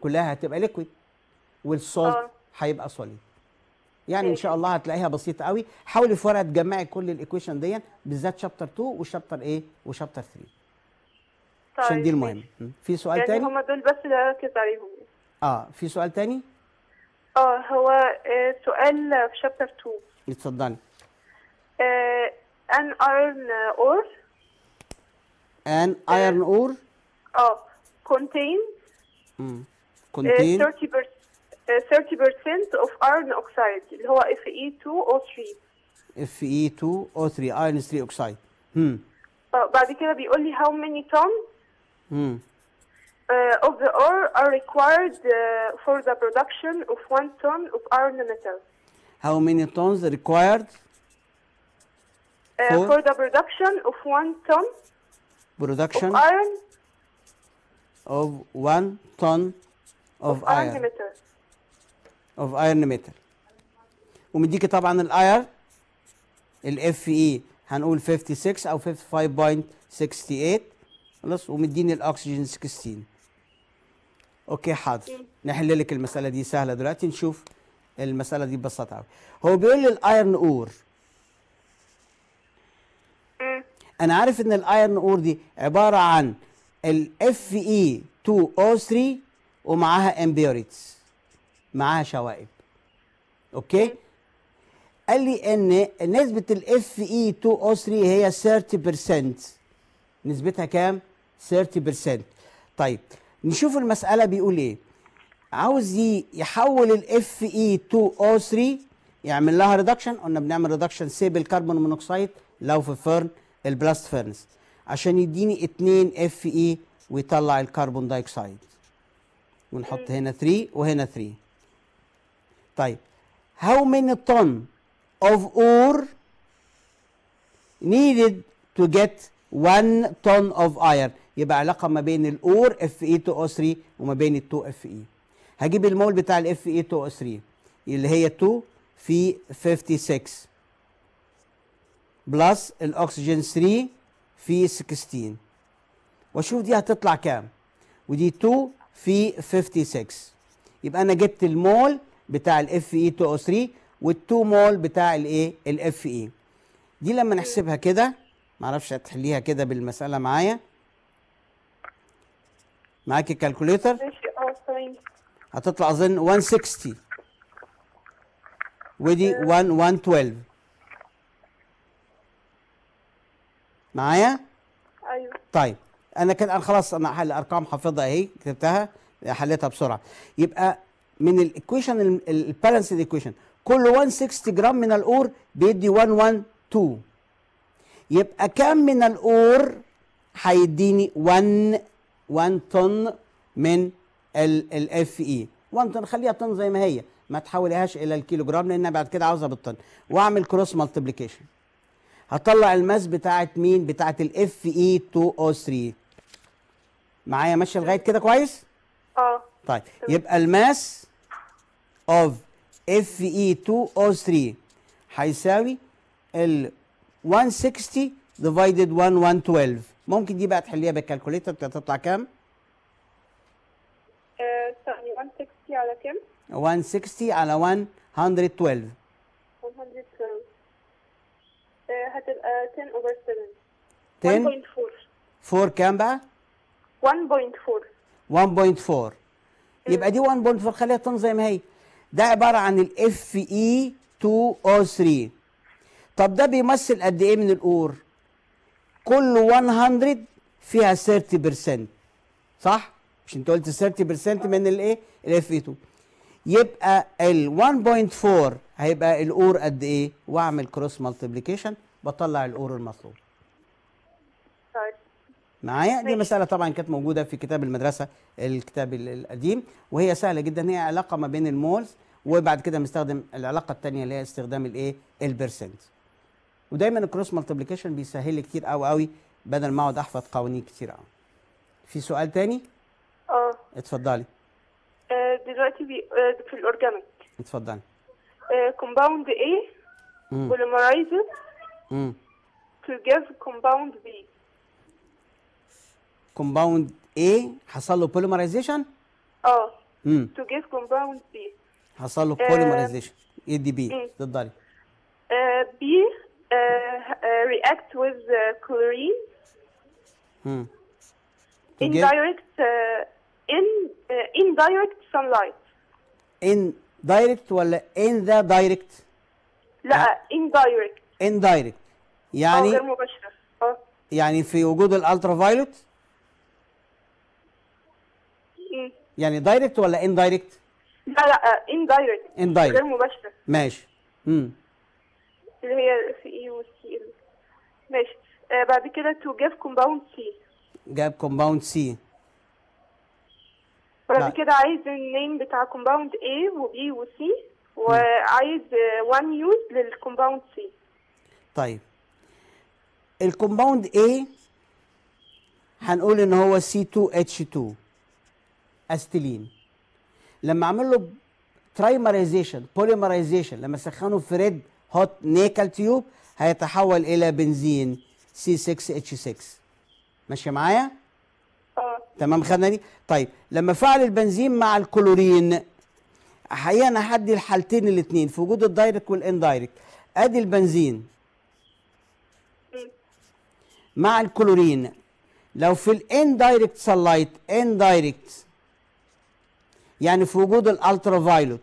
كلها هتبقى ليكويد والسولت آه. هيبقى سوليد يعني ان إيه. شاء الله هتلاقيها بسيطه قوي حاولي في ورقه تجمعي كل الايكويشن دي بالذات شابتر 2 وشابتر ايه وشابتر 3 طيب عشان دي طيب، المهم في سؤال يعني تاني هم دول بس اللي هركز عليهم اه في سؤال تاني اه هو آه، سؤال في شابتر 2 اتفضلي ان ايرن اور ان ايرن اور اه كونتين امم آه، آه، contain 30% اوف of iron oxide اللي هو Fe2O3 Fe2O3 iron 3 oxide امم بعد كده بيقول لي how many tons امم uh, of the ore are required uh, for the production of one ton of iron metal. How many tons required? Uh, for? the production of one ton. Production. Of iron. Of one ton of, of iron. iron metal. Of iron metal. ومديكي طبعا الاير الاف اي هنقول 56 او 55.68 خلاص ومديني الاكسجين 16 اوكي حاضر نحل لك المساله دي سهله دلوقتي نشوف المساله دي ببساطه قوي هو بيقول لي الايرن اور انا عارف ان الايرن اور دي عباره عن الاف اي 2O3 ومعاها امبيوريتس معاها شوائب اوكي قال لي ان نسبه الاف اي 2O3 هي 30% نسبتها كام 30% طيب نشوف المسألة بيقول ايه عاوز يحول الاف اي 2 او 3 يعمل لها ريدكشن قلنا بنعمل ريدكشن سيب الكربون مونوكسيد لو في فرن البلاست فيرنس عشان يديني 2 اف اي ويطلع الكربون دايكسايد ونحط هنا 3 وهنا 3 طيب هاو many طن of ore needed to get 1 تون اوف ايرن يبقى علاقه ما بين الاور اف اي 2 او 3 وما بين ال 2 اف اي هجيب المول بتاع الاف اي 2 او 3 اللي هي 2 في 56 بلس الاكسجين 3 في 16 واشوف دي هتطلع كام ودي 2 في 56 يبقى انا جبت المول بتاع الاف اي 2 او 3 وال2 مول بتاع الايه الاف اي دي لما نحسبها كده معرفش هتحليها كده بالمسألة معايا معاكي الكالكوليتر اه، هتطلع أظن 160 ودي 1112 آه. معايا؟ أيوه طيب أنا انا خلاص أنا الأرقام حافظها أهي كتبتها حليتها بسرعة يبقى من الايكويشن البالانسد ايكويشن كل 160 جرام من الأور بيدي 112 يبقى كم من الاور هيديني 1 1 طن من الاف اي 1 طن خليها طن زي ما هي ما تحولهاش الى الكيلو جرام لان بعد كده عاوزها بالطن واعمل كروس مالتيبليكيشن هطلع الماس بتاعه مين بتاعه الاف اي 2 او 3 معايا ماشيه لغايه كده كويس اه طيب يبقى الماس اوف اف اي 2 او 3 هيساوي ال 160 ديفايدد 1 112 ممكن دي بقى تحليها بالكالكوليتر تطلع كام؟ آه، ثانية 160 على كام؟ 160 على 112 112 آه، هتبقى 10 اوفر 7 10 4 4 كام بقى؟ 1.4 1.4 يبقى دي 1.4 خليها تنظم هي ده عباره عن الاف اي 2 او 3 طب ده بيمثل قد ايه من الاور كل 100 فيها 30% صح مش انت قلت 30% من الايه الاف اي 2 يبقى ال 1.4 هيبقى الاور قد ايه واعمل كروس مالتيبليكيشن بطلع الاور المطلوب طيب معايا دي مساله طبعا كانت موجوده في كتاب المدرسه الكتاب القديم وهي سهله جدا هي علاقه ما بين المولز وبعد كده بنستخدم العلاقه الثانيه اللي هي استخدام الايه البرسنت ودايما الكروس مالتيبليكيشن بيسهل لي كتير قوي قوي بدل ما اقعد احفظ قوانين كتير قوي في سؤال تاني اه اتفضلي آه، دلوقتي بي... آه، في الاورجانيك اتفضلي كومباوند آه، A بوليمرايز تو جيف كومباوند بي كومباوند A حصل له بوليمرايزيشن اه تو جيف كومباوند بي حصل له بوليمرايزيشن يدي بي اتفضلي بي Uh, uh, react with uh, chlorine hmm. in get... direct in in direct sunlight in direct ولا in the direct لا يعني in direct in direct يعني غير مباشرة يعني في وجود الالترا فايولت يعني دايركت ولا ان دايركت؟ لا لا ان دايركت ان دايركت غير مباشره ماشي امم اللي هي في اي والسي ال ماشي آه بعد كده تو جاب كومباوند سي جاب كومباوند سي بعد كده عايز النيم بتاع كومباوند اي وبي وسي وعايز 1 يوز للكومباوند سي طيب الكومباوند A هنقول ان هو C2H2 استيلين لما اعمل له ترايمرايزيشن بوليمرايزيشن لما اسخنه في ريد هوت نيكل تيوب هيتحول الى بنزين C6H6 ماشيه معايا؟ اه تمام خدنا دي؟ طيب لما فعل البنزين مع الكلورين حقيقه انا هدي الحالتين الاثنين في وجود الدايركت والاندايركت ادي البنزين مع الكلورين لو في الاندايركت سلايت اندايركت يعني في وجود الالترا فايلوت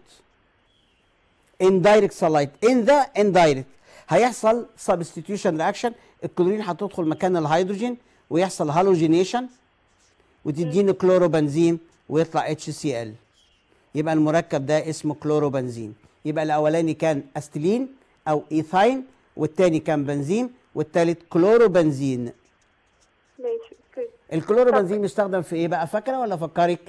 indirect sunlight in the indirect هيحصل substitution reaction الكلورين هتدخل مكان الهيدروجين ويحصل هالوجينيشن وتديني كلوروبنزين ويطلع HCl يبقى المركب ده اسمه كلوروبنزين يبقى الاولاني كان استيلين او ايثاين والتاني كان بنزين والتالت كلوروبنزين ماشي الكلوروبنزين يستخدم في ايه بقى فاكره ولا فكرك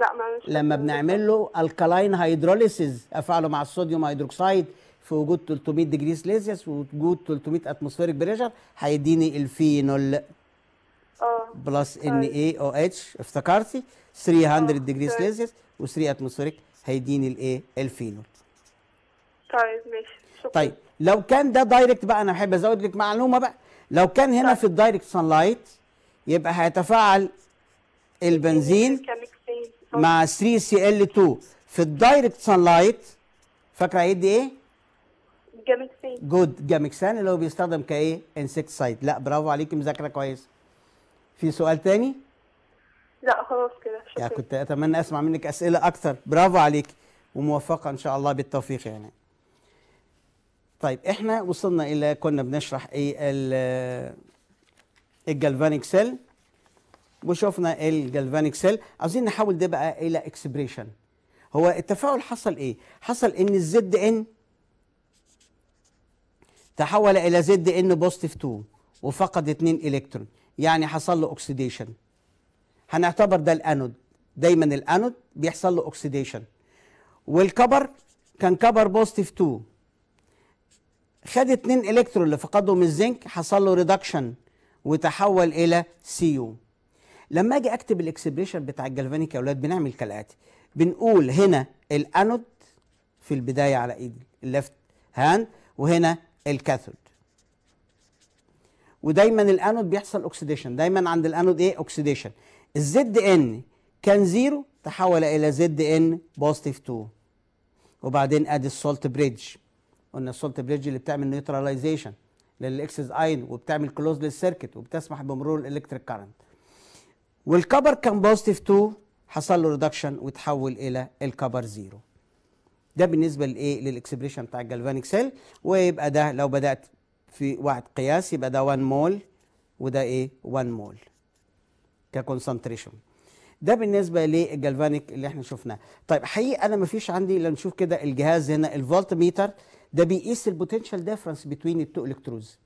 لا ما لما بنعمل له الكالاين هيدروليسيز افعله مع الصوديوم هيدروكسيد في وجود 300 ديجري سيليزيوس ووجود 300 اتموسفيريك بريشر هيديني الفينول اه بلس ان اي او اتش افتكرتي 300 ديجري سيليزيوس و3 اتموسفيريك هيديني الايه الفينول طيب ماشي شكرا طيب لو كان ده دايركت بقى انا بحب ازود لك معلومه بقى لو كان هنا طيب. في الدايركت سان لايت يبقى هيتفاعل إيه البنزين مع 3 سي ال 2 في الدايركت سان لايت فاكره هيدي ايه؟ جامكسان جود جامكسان اللي هو بيستخدم كايه؟ انسكتسايد لا برافو عليكي مذاكره كويس في سؤال تاني؟ لا خلاص كده شكرا يعني كنت اتمنى اسمع منك اسئله اكثر برافو عليكي وموفقه ان شاء الله بالتوفيق يعني طيب احنا وصلنا الى كنا بنشرح ايه الجالفانيك سيل وشفنا الجلفانيك سيل عاوزين نحول ده بقى الى اكسبريشن هو التفاعل حصل ايه حصل ان الزد ان تحول الى زد ان بوزيتيف 2 وفقد 2 الكترون يعني حصل له اوكسيديشن هنعتبر ده الانود دايما الانود بيحصل له اوكسيديشن والكبر كان كبر بوزيتيف 2 خد 2 الكترون اللي فقدهم الزنك حصل له ريدكشن وتحول الى سي يو لما اجي اكتب الاكسبريشن بتاع الجلفانيك يا اولاد بنعمل كالاتي بنقول هنا الانود في البدايه على ايد الليفت هاند وهنا الكاثود ودايما الانود بيحصل اوكسيديشن دايما عند الانود ايه اوكسيديشن الزد ان كان زيرو تحول الى زد ان بوزيتيف 2 وبعدين ادي السولت بريدج قلنا السولت بريدج اللي بتعمل نيوتراليزيشن للاكسس اين وبتعمل كلوز للسيركت وبتسمح بمرور الالكتريك كارنت والكبر كان بوزيتيف 2 حصل له ريدكشن وتحول الى الكبر زيرو ده بالنسبه لايه للاكسبريشن بتاع الجلفانيك سيل ويبقى ده لو بدات في واحد قياس يبقى ده 1 مول وده ايه 1 مول ككونسنتريشن ده بالنسبه للجلفانيك اللي احنا شفناه طيب حقيقي انا ما فيش عندي الا نشوف كده الجهاز هنا الفولت ميتر ده بيقيس البوتنشال ديفرنس بين التو الكترودز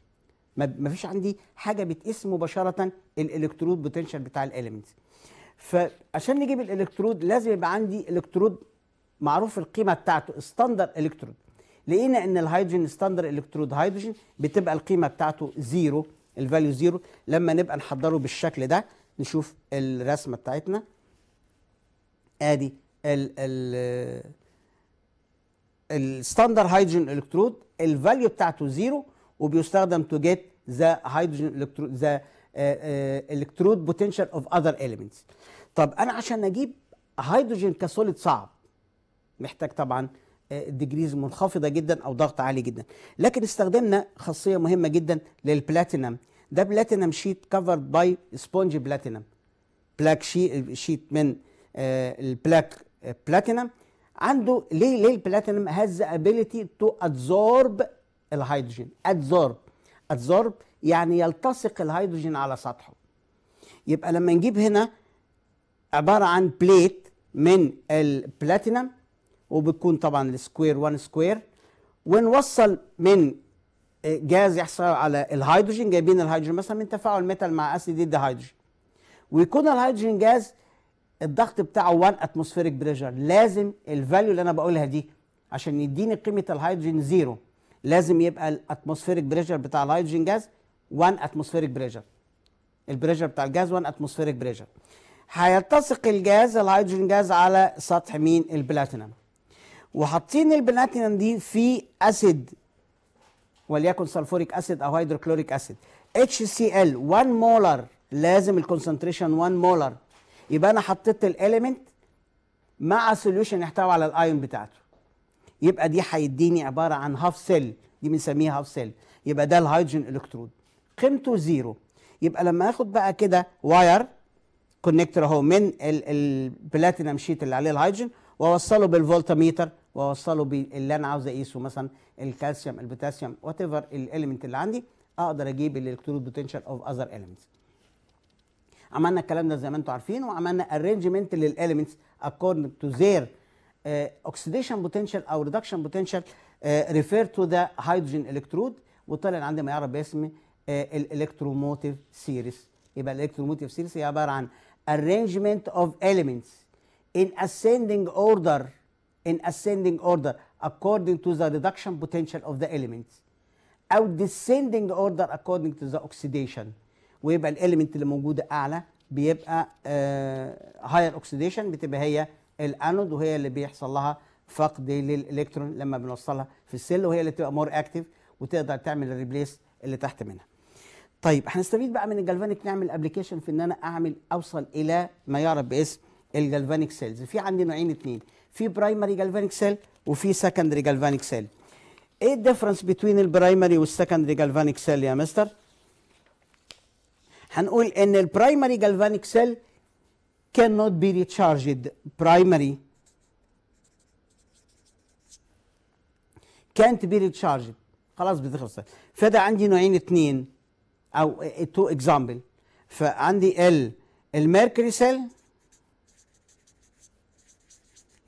ما فيش عندي حاجه بتقيس مباشره الالكترود بوتنشال بتاع الاليمنتس فعشان نجيب الالكترود لازم يبقى عندي الكترود معروف القيمه بتاعته ستاندر الكترود لقينا ان الهيدروجين ستاندر الكترود هيدروجين بتبقى القيمه بتاعته زيرو الفاليو زيرو لما نبقى نحضره بالشكل ده نشوف الرسمه بتاعتنا ادي ال ال الستاندر هيدروجين الكترود الفاليو بتاعته زيرو وبيستخدم تو جيت ذا هيدروجين ذا الكترود بوتنشال اوف اذر اليمنتس طب انا عشان اجيب هيدروجين كسوليد صعب محتاج طبعا ديجريز آه، منخفضه جدا او ضغط عالي جدا لكن استخدمنا خاصيه مهمه جدا للبلاتينم ده بلاتينم شيت كفرد باي سبونج بلاتينم بلاك شيت من آه، البلاك بلاتينم عنده ليه ليه البلاتينم هاز ابيليتي تو ادزورب الهيدروجين ادزورب ادزورب يعني يلتصق الهيدروجين على سطحه يبقى لما نجيب هنا عباره عن بليت من البلاتينم وبتكون طبعا السكوير 1 سكوير ونوصل من جاز يحصل على الهيدروجين جايبين الهيدروجين مثلا من تفاعل ميتال مع اسيد يدي هيدروجين ويكون الهيدروجين جاز الضغط بتاعه 1 اتموسفيريك بريشر لازم الفاليو اللي انا بقولها دي عشان يديني قيمه الهيدروجين زيرو لازم يبقى الاتموسفيريك بريشر بتاع الهيدروجين جاز 1 اتموسفيريك بريشر البريشر بتاع الجاز 1 اتموسفيريك بريشر هيلتصق الجاز الهيدروجين جاز على سطح مين البلاتينم وحاطين البلاتينم دي في اسيد وليكن سلفوريك اسيد او هيدروكلوريك اسيد اتش سي ال 1 مولر لازم الكونسنتريشن 1 مولر يبقى انا حطيت الاليمنت مع سوليوشن يحتوي على الايون بتاعته يبقى دي هيديني عباره عن هاف سيل دي بنسميها هاف سيل يبقى ده الهيدروجين الكترود قيمته زيرو يبقى لما اخد بقى كده واير كونكتور اهو من البلاتينم شيت اللي عليه الهيدروجين واوصله بالفولتاميتر واوصله باللي انا عاوز اقيسه مثلا الكالسيوم البوتاسيوم وات ايفر الاليمنت اللي عندي اقدر اجيب الالكترود بوتنشال اوف اذر اليمنتس عملنا الكلام ده زي ما انتم عارفين وعملنا ارينجمنت للاليمنتس اكوردنج تو زير oxidation potential او reduction potential refer to the hydrogen electrode وطلع عندي ما يعرف باسم الالكتروموتيف سيريس يبقى الالكتروموتيف سيريس هي عباره عن arrangement of elements in ascending order in ascending order according to the reduction potential of the elements او descending order according to the oxidation ويبقى الاليمنت اللي موجوده اعلى بيبقى هاير uh, اوكسيديشن بتبقى هي الانود وهي اللي بيحصل لها فقد للالكترون لما بنوصلها في السيل وهي اللي بتبقى مور اكتف وتقدر تعمل الريبليس اللي تحت منها. طيب هنستفيد بقى من الجلفانيك نعمل ابلكيشن في ان انا اعمل اوصل الى ما يعرف باسم الجلفانيك سيلز في عندي نوعين اثنين في برايمري جلفانيك سيل وفي سكندري جلفانيك سيل ايه الديفرنس بين البرايمري والسكندري جلفانيك سيل يا مستر هنقول ان البرايمري جلفانيك سيل cannot be recharged primary can't be recharged خلاص بتخلص فده عندي نوعين اثنين او تو اكزامبل فعندي ال الميركوري سيل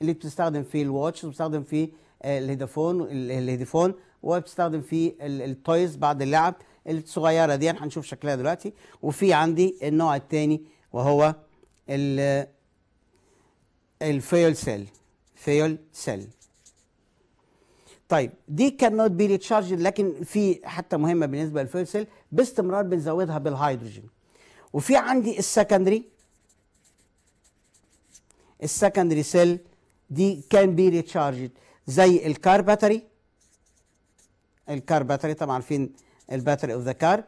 اللي بتستخدم في الواتش وبتستخدم في الهيدفون الهيدفون وبتستخدم في التويز بعد اللعب الصغيره دي هنشوف شكلها دلوقتي وفي عندي النوع الثاني وهو الفيول سيل فيول سيل طيب دي كان نوت بي ريتشارج لكن في حتى مهمه بالنسبه للفيول سيل باستمرار بنزودها بالهيدروجين وفي عندي السكندري السكندري سيل دي كان بي ريتشارج زي الكار باتري الكار باتري طبعا فين الباتري اوف ذا كار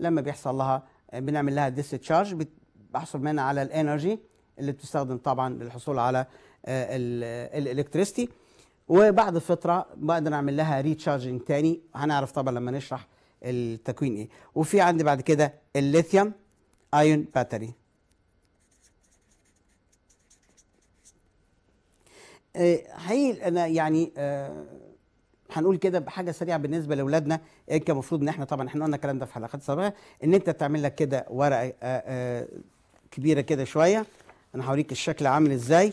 لما بيحصل لها بنعمل لها ديس تشارج بحصل منها على الانرجي اللي بتستخدم طبعا للحصول على آه، الالكتريستي وبعد فتره بقدر اعمل لها ريتشارجنج تاني هنعرف طبعا لما نشرح التكوين ايه وفي عندي بعد كده الليثيوم ايون آه، باتري حقيقي انا يعني آه، هنقول كده بحاجه سريعه بالنسبه لاولادنا إيه كان المفروض ان احنا طبعا احنا قلنا الكلام ده في حلقات سابقه ان انت تعمل لك كده ورقه كبيره كده شويه انا هوريك الشكل عامل ازاي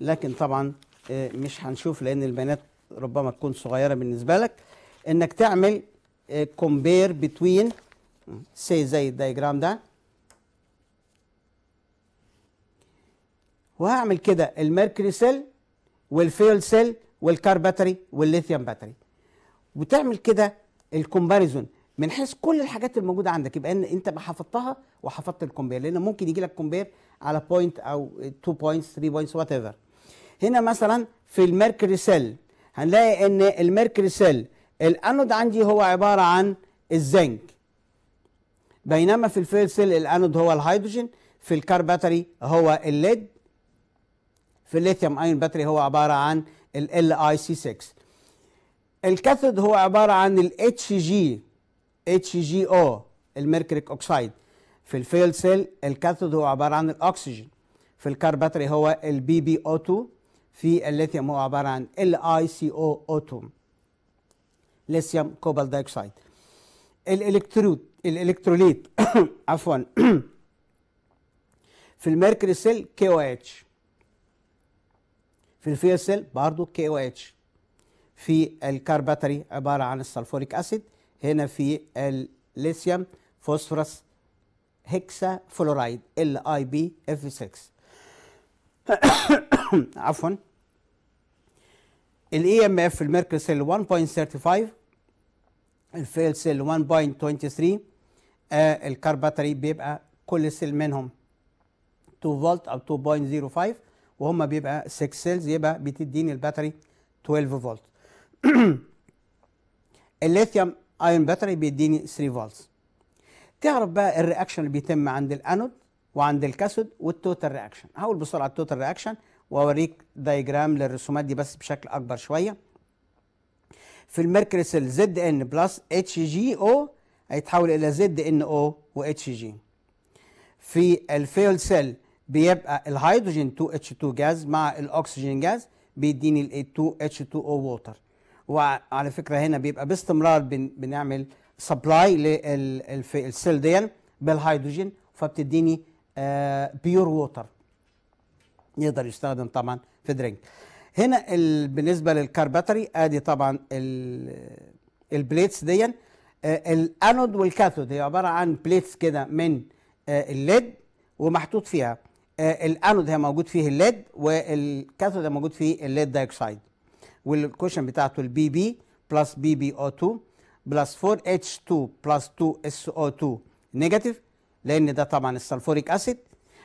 لكن طبعا آه، مش هنشوف لان البيانات ربما تكون صغيره بالنسبه لك انك تعمل كومبير بتوين سي زي الدايجرام ده وهعمل كده الميركوري سيل والفيول سيل والكار باتري والليثيوم باتري وتعمل كده الكومباريزون من حيث كل الحاجات الموجوده عندك يبقى ان انت حفظتها وحفظت الكومبير لان ممكن يجي لك كومبير على بوينت او 2 بوينتس 3 بوينتس وات ايفر هنا مثلا في الميركوري سيل هنلاقي ان الميركوري سيل الانود عندي هو عباره عن الزنك بينما في الفيل سيل الانود هو الهيدروجين في الكار باتري هو الليد في الليثيوم ايون باتري هو عباره عن ال اي سي 6 الكاثود هو عباره عن الاتش جي اتش جي او اوكسايد في الفيل سيل الكاثود هو عباره عن الاكسجين في الكار باتري هو البي بي او 2 في الليثيوم هو عباره عن ال اي سي او او 2 ليثيوم كوبالت دايوكسيد الالكترود الالكتروليت عفوا في الميركري سيل كي او اتش في الفيل سيل برضه كي او اتش في الكار باتري عباره عن السلفوريك اسيد هنا في الليثيوم فوسفورس هيكسا فلورايد ال اي e بي اف 6 عفوا الاي ام اف الميركل سيل 1.35 الفيل سيل 1.23 آه الكارباتري بيبقى كل سيل منهم 2 فولت او 2.05 وهم بيبقى 6 سيلز يبقى بتديني الباتري 12 فولت الليثيوم ايون باتري بيديني 3 فولتس تعرف بقى الرياكشن اللي بيتم عند الانود وعند الكاثود والتوتال رياكشن هقول بسرعه التوتال رياكشن واوريك دايجرام للرسومات دي بس بشكل اكبر شويه في الميركوري سيل زد ان بلس اتش جي او هيتحول الى زد ان او واتش جي في الفيول سيل بيبقى الهيدروجين 2 اتش 2 جاز مع الاكسجين جاز بيديني ال 2 اتش 2 او ووتر وعلى فكره هنا بيبقى باستمرار بنعمل سبلاي للسيل دي بالهيدروجين فبتديني بيور آه، ووتر يقدر يستخدم طبعا في درينك هنا بالنسبه للكارباتري ادي طبعا البليتس آه، دي الانود والكاثود هي عباره عن بليتس كده من آه، الليد ومحطوط فيها الانود هي موجود فيه الليد والكاثود موجود فيه الليد دايكسايد والكوشن بتاعته البي بي بلس بي بي او 2 بلس 4 اتش 2 بلس 2 اس او 2 نيجاتيف لان ده طبعا السلفوريك اسيد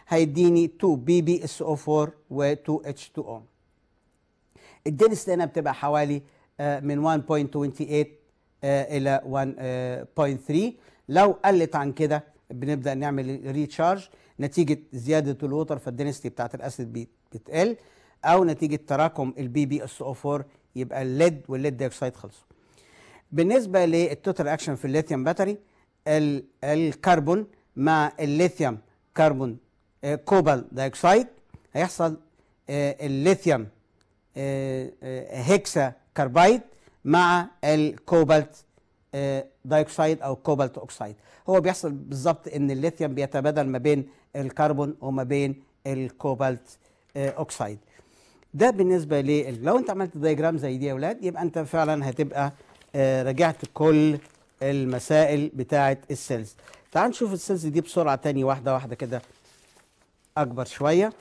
هيديني 2 بي بي اس او 4 و 2 اتش 2 او الدنس هنا بتبقى حوالي آه، من 1.28 آه، الى 1.3 لو قلت عن كده بنبدا نعمل ريتشارج نتيجه زياده الوتر فالدنستي بتاعت الاسيد بتقل او نتيجه تراكم البي بي اس او 4 يبقى الليد والليد دايوكسيد خلصوا بالنسبه للتوتال اكشن في الليثيوم باتري الكربون مع الليثيوم كربون كوبال دايوكسيد هيحصل الليثيوم هيكسا كاربايد مع الكوبالت آه، دايوكسيد او كوبالت اوكسيد هو بيحصل بالظبط ان الليثيوم بيتبادل ما بين الكربون وما بين الكوبالت اوكسيد آه، ده بالنسبه ل لو انت عملت دايجرام زي دي يا اولاد يبقى انت فعلا هتبقى آه، راجعت كل المسائل بتاعه السيلز تعال نشوف السيلز دي بسرعه تاني واحده واحده كده اكبر شويه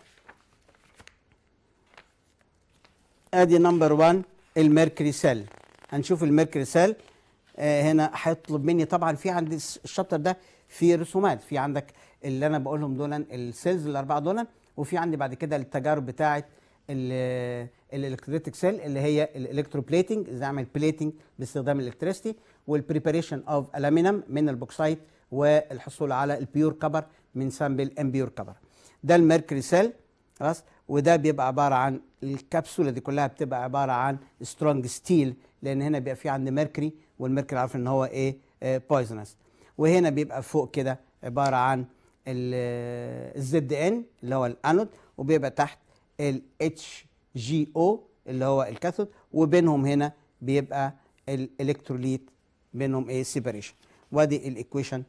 ادي نمبر 1 الميركوري سيل هنشوف الميركوري سيل آه، هنا هيطلب مني طبعا في عند الشابتر ده في رسومات في عندك اللي انا بقولهم دول السيلز الاربعه دول وفي عندي بعد كده التجارب بتاعه الالكتريتيك سيل اللي هي الالكترو بليتنج ازاي اعمل بليتنج باستخدام الالكتريستي والبريباريشن اوف الومنيوم من البوكسايت والحصول على البيور كبر من سامبل امبيور كبر ده الميركري سيل خلاص وده بيبقى عباره عن الكبسوله دي كلها بتبقى عباره عن سترونج ستيل لان هنا بيبقى في عند ميركري والميركري عارف ان هو ايه بويزنس آه، وهنا بيبقى فوق كده عباره عن الزد ان اللي هو الانود وبيبقى تحت ال اتش جي او اللي هو الكاثود وبينهم هنا بيبقى الالكتروليت بينهم ايه سيبريشن وادي الايكويشن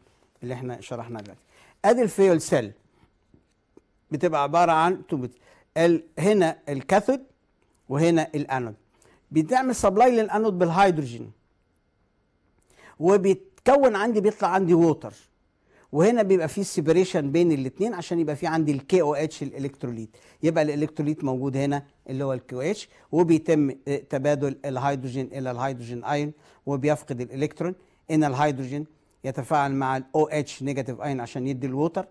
اللي احنا شرحناه دلوقتي ادي الفيول سيل بتبقى عباره عن ال هنا الكاثود وهنا الانود بتعمل سبلاي للانود بالهيدروجين وبيتكون عندي بيطلع عندي ووتر وهنا بيبقى فيه سيبريشن بين الاثنين عشان يبقى فيه عندي الكي او اتش الالكتروليت يبقى الالكتروليت موجود هنا اللي هو الكي او اتش وبيتم آه، تبادل الهيدروجين الى الهيدروجين ايون وبيفقد الالكترون ان الهيدروجين يتفاعل مع الاو اتش نيجاتيف ايون عشان يدي الوتر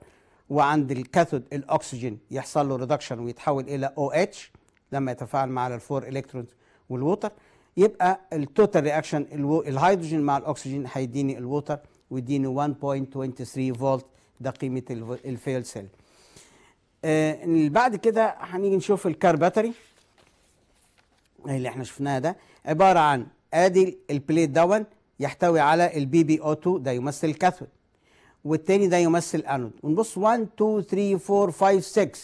وعند الكاثود الاكسجين يحصل له ريدكشن ويتحول الى او اتش لما يتفاعل مع الفور الكترونز والووتر يبقى التوتال رياكشن الهيدروجين مع الاكسجين هيديني الووتر ويديني 1.23 فولت ده قيمه الفيل سيل آه بعد كده هنيجي نشوف الكار باتري اللي احنا شفناها ده عباره عن ادي البليت دون يحتوي على البي بي او 2 ده يمثل الكاثود والتاني ده يمثل الانود ونبص 1 2 3 4 5 6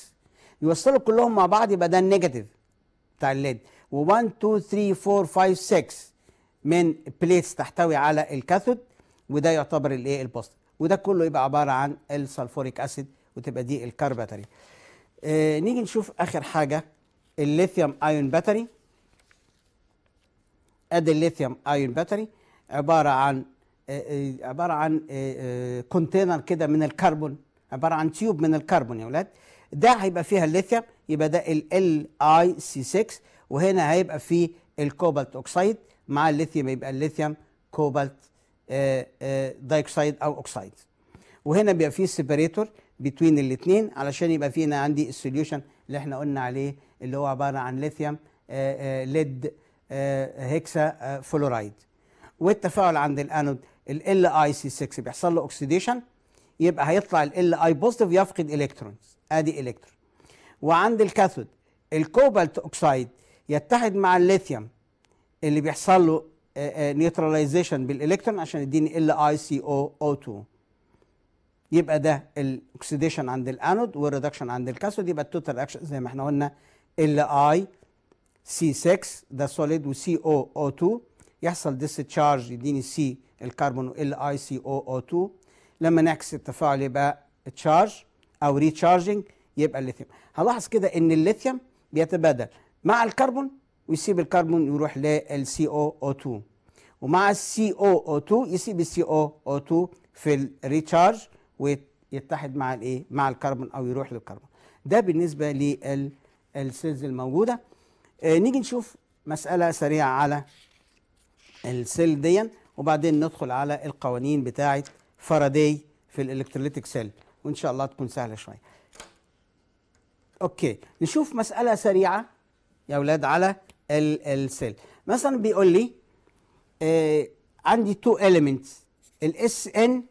يوصلوا كلهم مع بعض يبقى ده النيجاتيف بتاع الليد و1 2 3 4 5 6 من بليتس تحتوي على الكاثود وده يعتبر الايه البوست وده كله يبقى عباره عن السلفوريك اسيد وتبقى دي الكار باتري آه نيجي نشوف اخر حاجه الليثيوم ايون باتري ادي الليثيوم ايون باتري عباره عن آه, آه، عباره عن آه كونتينر آه، كده من الكربون عباره عن تيوب من الكربون يا ولاد ده هيبقى فيها الليثيوم يبقى ده ال اي سي 6 وهنا هيبقى فيه الكوبالت اوكسيد مع الليثيوم يبقى الليثيوم كوبالت دايكسايد آه، آه، او اوكسايد وهنا بيبقى فيه سيبريتور بين الاثنين علشان يبقى فيه عندي السوليوشن اللي احنا قلنا عليه اللي هو عباره عن ليثيوم ليد هيكسا فلورايد والتفاعل عند الانود ال اي سي 6 بيحصل له اوكسيديشن يبقى هيطلع ال اي بوزيتيف يفقد الكترونز ادي الكترون وعند الكاثود الكوبالت اوكسايد يتحد مع الليثيوم اللي بيحصل له نيوتراليزيشن آه، آه، بالالكترون عشان يديني ال اي سي او او 2 يبقى ده الاكسديشن عند الانود والريدكشن عند الكاثود يبقى التوتال اكشن زي ما احنا قلنا ال اي سي 6 ده سوليد وسي او او 2 يحصل ديسشارج يديني سي الكربون ال اي سي او او 2 لما نعكس التفاعل يبقى تشارج او ريتشارجنج يبقى الليثيوم هلاحظ كده ان الليثيوم بيتبادل مع الكربون ويسيب الكربون يروح لل coo 2 ومع ال او 2 يسيب ال coo 2 في الريتشارج ويتحد مع الايه مع الكربون او يروح للكربون ده بالنسبه للسيلز الموجوده آه نيجي نشوف مساله سريعه على السيل دي وبعدين ندخل على القوانين بتاعه فاراداي في الالكتروليتيك سيل وان شاء الله تكون سهله شويه اوكي نشوف مساله سريعه يا اولاد على السيل مثلا بيقول لي آه عندي تو اليمنتس الاس ان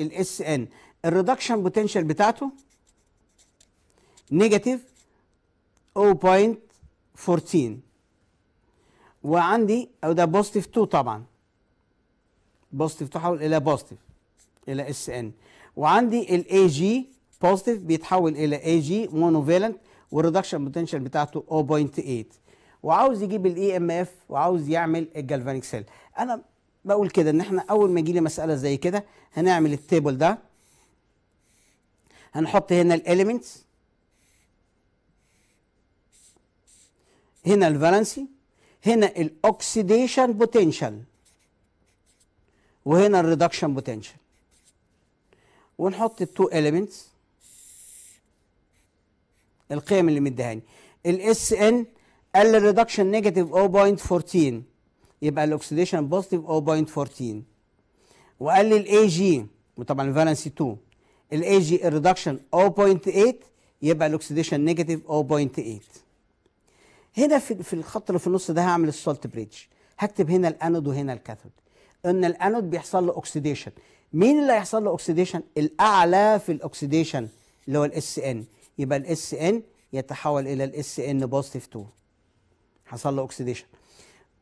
الاس ان الريدكشن بوتنشال بتاعته نيجاتيف 0.14 وعندي او ده بوزيتيف 2 طبعا بوزيتيف تحول الى بوزيتيف الى اس ان وعندي الاي جي بوزيتيف بيتحول الى اي جي مونوفالنت والريدكشن بوتنشال بتاعته 0.8 وعاوز يجيب الاي ام اف وعاوز يعمل الجالفانيك سيل انا بقول كده ان احنا اول ما يجي لي مساله زي كده هنعمل التيبل ده هنحط هنا الاليمنتس هنا الفالنسي هنا الاوكسيديشن بوتنشال وهنا الريدكشن بوتنشال ونحط التو اليمنتس القيم اللي مديهاني الاس ان قال لي الريدكشن نيجاتيف 0.14 يبقى الاكسديشن بوزيتيف 0.14 وقال لي الاي جي وطبعا الفالنسي 2 الاي جي الريدكشن 0.8 يبقى الاكسديشن نيجاتيف 0.8 هنا في في الخط اللي في النص ده هعمل السولت بريدج هكتب هنا الانود وهنا الكاثود ان الانود بيحصل له اكسديشن مين اللي هيحصل له اكسديشن الاعلى في الاكسديشن اللي هو الاس ان يبقى الاس ان يتحول الى الاس ان بوزيتيف 2 حصل له اكسديشن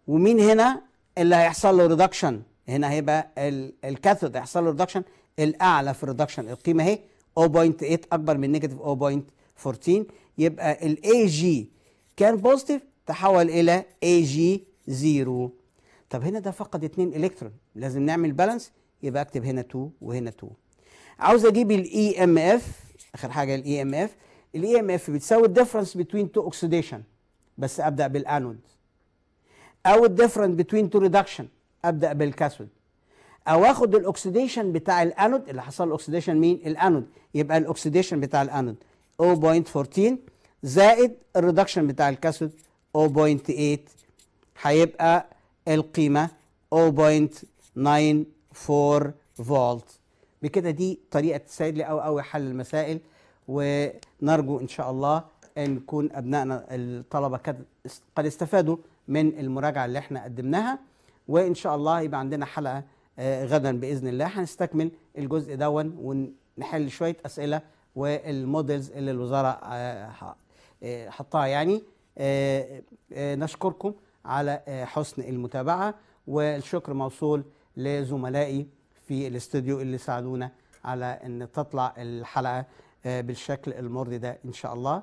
ومين هنا اللي هيحصل له ريدكشن هنا هيبقى الكاثود هيحصل له ريدكشن الاعلى في الريدكشن القيمه اهي 0.8 اكبر من نيجاتيف 0.14 يبقى الاي جي كان بوزيتيف تحول الى اي جي 0 طب هنا ده فقد 2 الكترون لازم نعمل بالانس يبقى اكتب هنا 2 وهنا 2 عاوز اجيب الاي ام e اف اخر حاجه الاي ام e اف الاي ام e اف بتساوي الديفرنس بتوين تو اوكسيديشن بس ابدا بالانود او الديفرنت بتوين تو ريدكشن ابدا بالكاثود او اخد الاكسديشن بتاع الانود اللي حصل الاكسديشن مين الانود يبقى الاكسديشن بتاع الانود 0.14 زائد الريدكشن بتاع الكاثود 0.8 هيبقى القيمه 0.94 فولت بكده دي طريقه تساعد لي قوي قوي حل المسائل ونرجو ان شاء الله نكون ابنائنا الطلبه قد استفادوا من المراجعه اللي احنا قدمناها وان شاء الله يبقى عندنا حلقه آه، غدا باذن الله هنستكمل الجزء دون ونحل شويه اسئله والمودلز اللي الوزاره آه، آه، حطها يعني نشكركم على حسن المتابعه والشكر موصول لزملائي في الاستوديو اللي ساعدونا على ان تطلع الحلقه بالشكل المرضي ده ان شاء الله